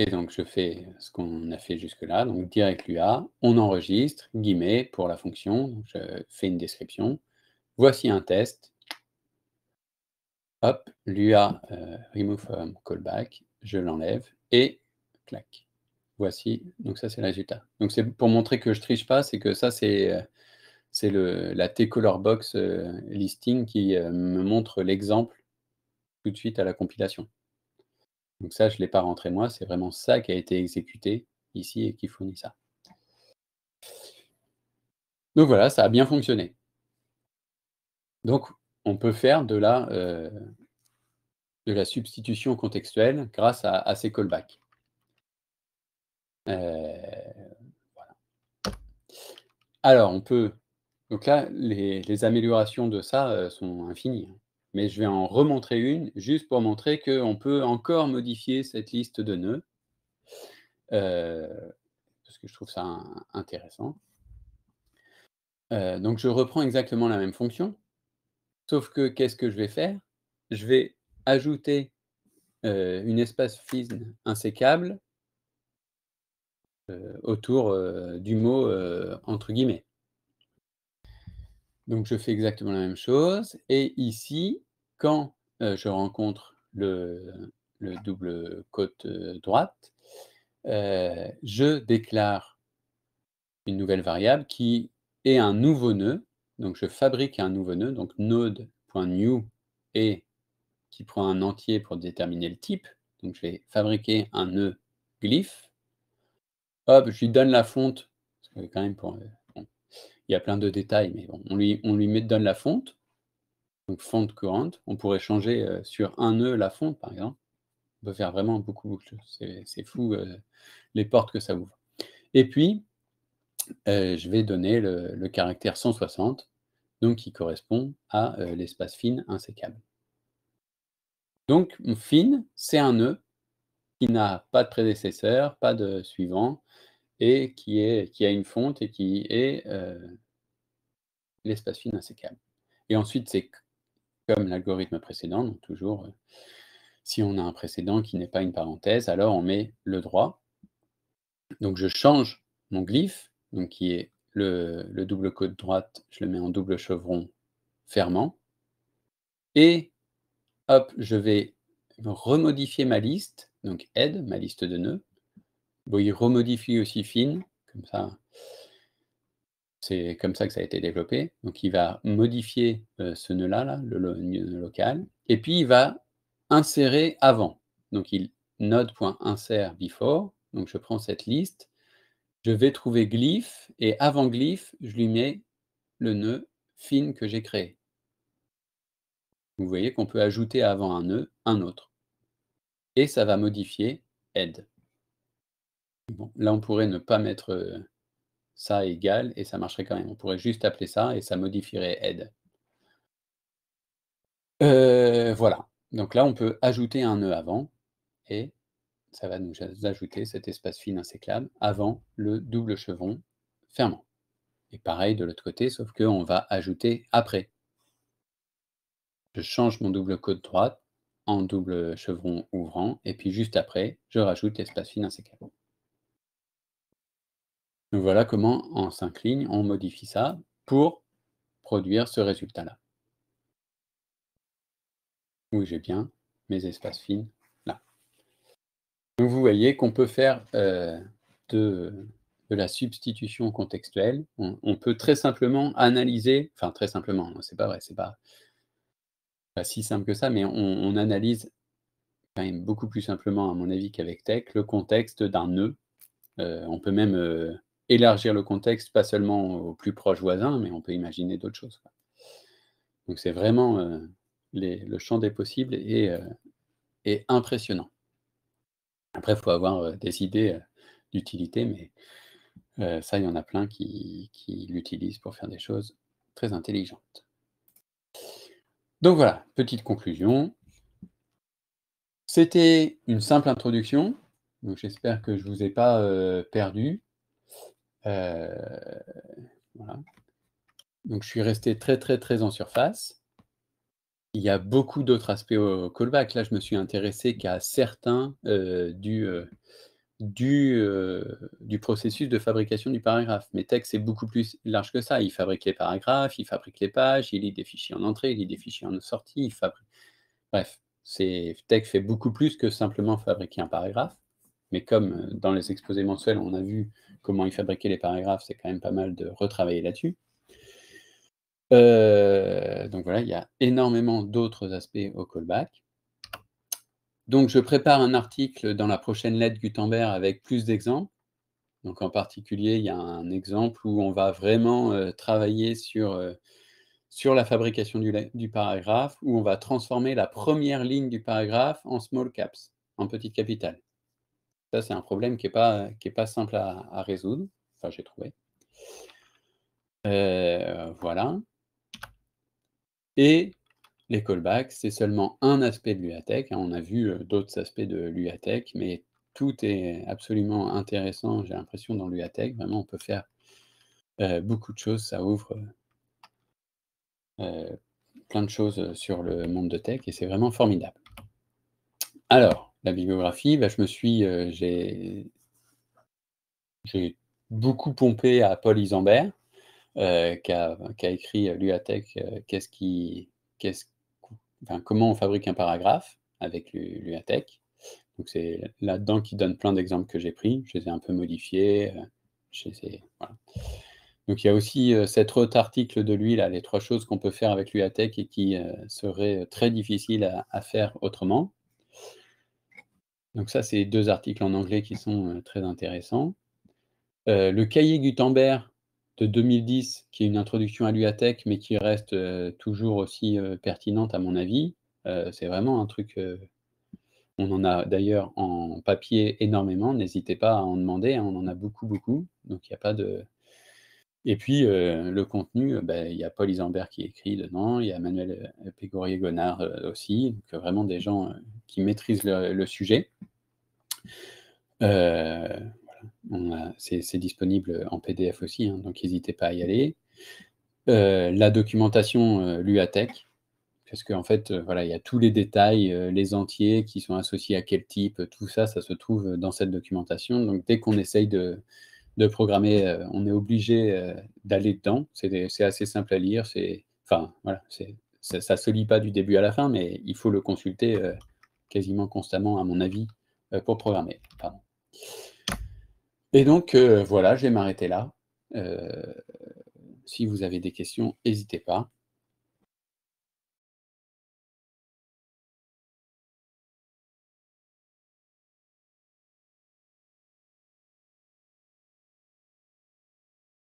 Et donc, je fais ce qu'on a fait jusque-là, donc direct l'UA, on enregistre, guillemets, pour la fonction, je fais une description. Voici un test. Hop, l'UA remove from um, callback, je l'enlève et clac voici, donc ça c'est le résultat. Donc c'est pour montrer que je triche pas, c'est que ça c'est euh, c'est la t Box euh, listing qui euh, me montre l'exemple tout de suite à la compilation. Donc ça, je ne l'ai pas rentré moi, c'est vraiment ça qui a été exécuté ici et qui fournit ça. Donc voilà, ça a bien fonctionné. Donc on peut faire de la, de la substitution contextuelle grâce à ces callbacks. Euh, Alors, on peut. Donc là, les, améliorations de ça euh, sont infinies. Hein. Mais je vais en remontrer une juste pour montrer qu'on peut encore modifier cette liste de nœuds. Euh, parce que je trouve ça intéressant. donc je reprends exactement la même fonction, sauf que qu'est-ce que je vais faire Je vais ajouter une espace fin insécable euh, autour euh, du mot euh, entre guillemets. Donc je fais exactement la même chose. Et ici, quand je rencontre le, double côte droite, je déclare une nouvelle variable qui est un nouveau nœud. Donc je fabrique un nouveau nœud, donc node.new et qui prend un entier pour déterminer le type. Donc je vais fabriquer un nœud glyphe Hop, je lui donne la fonte. Euh, il y a plein de détails, mais bon, on lui, met, donne la fonte. Donc, fonte courante. On pourrait changer euh, sur un nœud la fonte, par exemple. On peut faire vraiment beaucoup, beaucoup de choses. C'est fou euh, les portes que ça ouvre. Et puis, je vais donner le, le, caractère 160, donc qui correspond à l'espace fine insécable. Donc, fine, c'est un nœud qui n'a pas de prédécesseur, pas de suivant, et qui, a une fonte et qui est euh, l'espace fine insécable. Et ensuite, c'est comme l'algorithme précédent, donc toujours, euh, si on a un précédent qui n'est pas une parenthèse, alors on met le droit. Donc je change mon glyphe, donc qui est le, double côte droite, je le mets en double chevron fermant. Et hop, je vais remodifier ma liste donc aide, ma liste de nœuds. il remodifie aussi fin, comme ça. C'est comme ça que ça a été développé. Donc il va modifier euh, ce nœud-là, là, le, nœud local, et puis il va insérer avant. Donc il node.insert before. Donc je prends cette liste, je vais trouver glyph et avant glyph, je lui mets le nœud fin que j'ai créé. Vous voyez qu'on peut ajouter avant un nœud un autre et ça va modifier aide. là, on pourrait ne pas mettre euh, ça égal et ça marcherait quand même. On pourrait juste appeler ça et ça modifierait aide. Euh, voilà. Donc là, on peut ajouter un nœud avant et ça va nous ajouter cet espace fine insécable avant le double chevron fermant. Et pareil de l'autre côté, sauf qu'on va ajouter après. Je change mon double code droite en double chevron ouvrant, et puis juste après, je rajoute l'espace à ces Donc voilà comment en cinq lignes, on modifie ça pour produire ce résultat-là. Oui, j'ai bien mes espaces fines là. vous voyez qu'on peut faire euh, de, la substitution contextuelle. On, on, peut très simplement analyser, enfin très simplement, c'est pas vrai, c'est pas pas si simple que ça, mais on, analyse quand même beaucoup plus simplement, à mon avis, qu'avec Tech, le contexte d'un nœud. Euh, on peut même euh, élargir le contexte, pas seulement aux plus proches voisins, mais on peut imaginer d'autres choses. Donc c'est vraiment euh, le champ des possibles et, impressionnant. Après, il faut avoir des idées d'utilité, mais ça, il y en a plein qui l'utilisent pour faire des choses très intelligentes. Donc voilà, petite conclusion. C'était une simple introduction. j'espère que je ne vous ai pas euh, perdu. Euh, Donc je suis resté très très très en surface. Il y a beaucoup d'autres aspects au callback. Là, je me suis intéressé qu'à certains euh, du, euh, du, processus de fabrication du paragraphe. Mais Tech, c'est beaucoup plus large que ça. Il fabrique les paragraphes, il fabrique les pages, il lit des fichiers en entrée, il lit des fichiers en sortie, il fabrique... Bref, Tech fait beaucoup plus que simplement fabriquer un paragraphe. Mais comme euh, dans les exposés mensuels, on a vu comment il fabriquait les paragraphes, c'est quand même pas mal de retravailler là-dessus. Euh, donc voilà, il y a énormément d'autres aspects au callback. Donc, je prépare un article dans la prochaine lettre Gutenberg avec plus d'exemples. Donc, en particulier, il y a un exemple où on va vraiment euh, travailler sur, euh, sur, la fabrication du, paragraphe, où on va transformer la première ligne du paragraphe en small caps, en petite capitale. Ça, c'est un problème qui n'est pas, pas, simple à, résoudre. Enfin, j'ai trouvé. Euh, voilà. Et les callbacks, c'est seulement un aspect de l'UATech. Hein. On a vu euh, d'autres aspects de l'UATech, mais tout est absolument intéressant, j'ai l'impression, dans l'UATech. Vraiment, on peut faire euh, beaucoup de choses. Ça ouvre euh, plein de choses sur le monde de tech et c'est vraiment formidable. Alors, la bibliographie, bah, je me suis. j'ai beaucoup pompé à Paul Isambert, qui a, écrit l'UATech, qu'est-ce qui qu'est-ce comment on fabrique un paragraphe avec l'UATEC. Donc c'est là-dedans qu'il donne plein d'exemples que j'ai pris. Je les ai un peu modifiés. Euh, Donc il y a aussi euh, cet autre article de lui, là, les trois choses qu'on peut faire avec l'UATEC et qui euh, seraient très difficiles à, faire autrement. Donc ça, c'est deux articles en anglais qui sont très intéressants. le cahier Gutenberg, de 2010, qui est une introduction à l'UATEC, mais qui reste euh, toujours aussi euh, pertinente à mon avis. Euh, c'est vraiment un truc, on en a d'ailleurs en papier énormément, n'hésitez pas à en demander, hein, on en a beaucoup, beaucoup, donc il n'y a pas de... Et puis le contenu, ben, il y a Paul Isambert qui écrit dedans, il y a Manuel Pégorier-Gonard aussi, donc vraiment des gens qui maîtrisent le, sujet. Bah, c'est disponible euh, en PDF aussi, hein, donc n'hésitez pas à y aller. Euh, la documentation euh, LuaTech, parce qu'en fait, il y a tous les détails, les entiers qui sont associés à quel type, tout ça, ça se trouve dans cette documentation. Donc dès qu'on essaye de, programmer, on est obligé d'aller dedans. C'est assez simple à lire. Enfin, voilà, ça, ne se lit pas du début à la fin, mais il faut le consulter quasiment constamment, à mon avis, pour programmer. Et donc, euh, voilà, je vais m'arrêter là. Euh, si vous avez des questions, n'hésitez pas.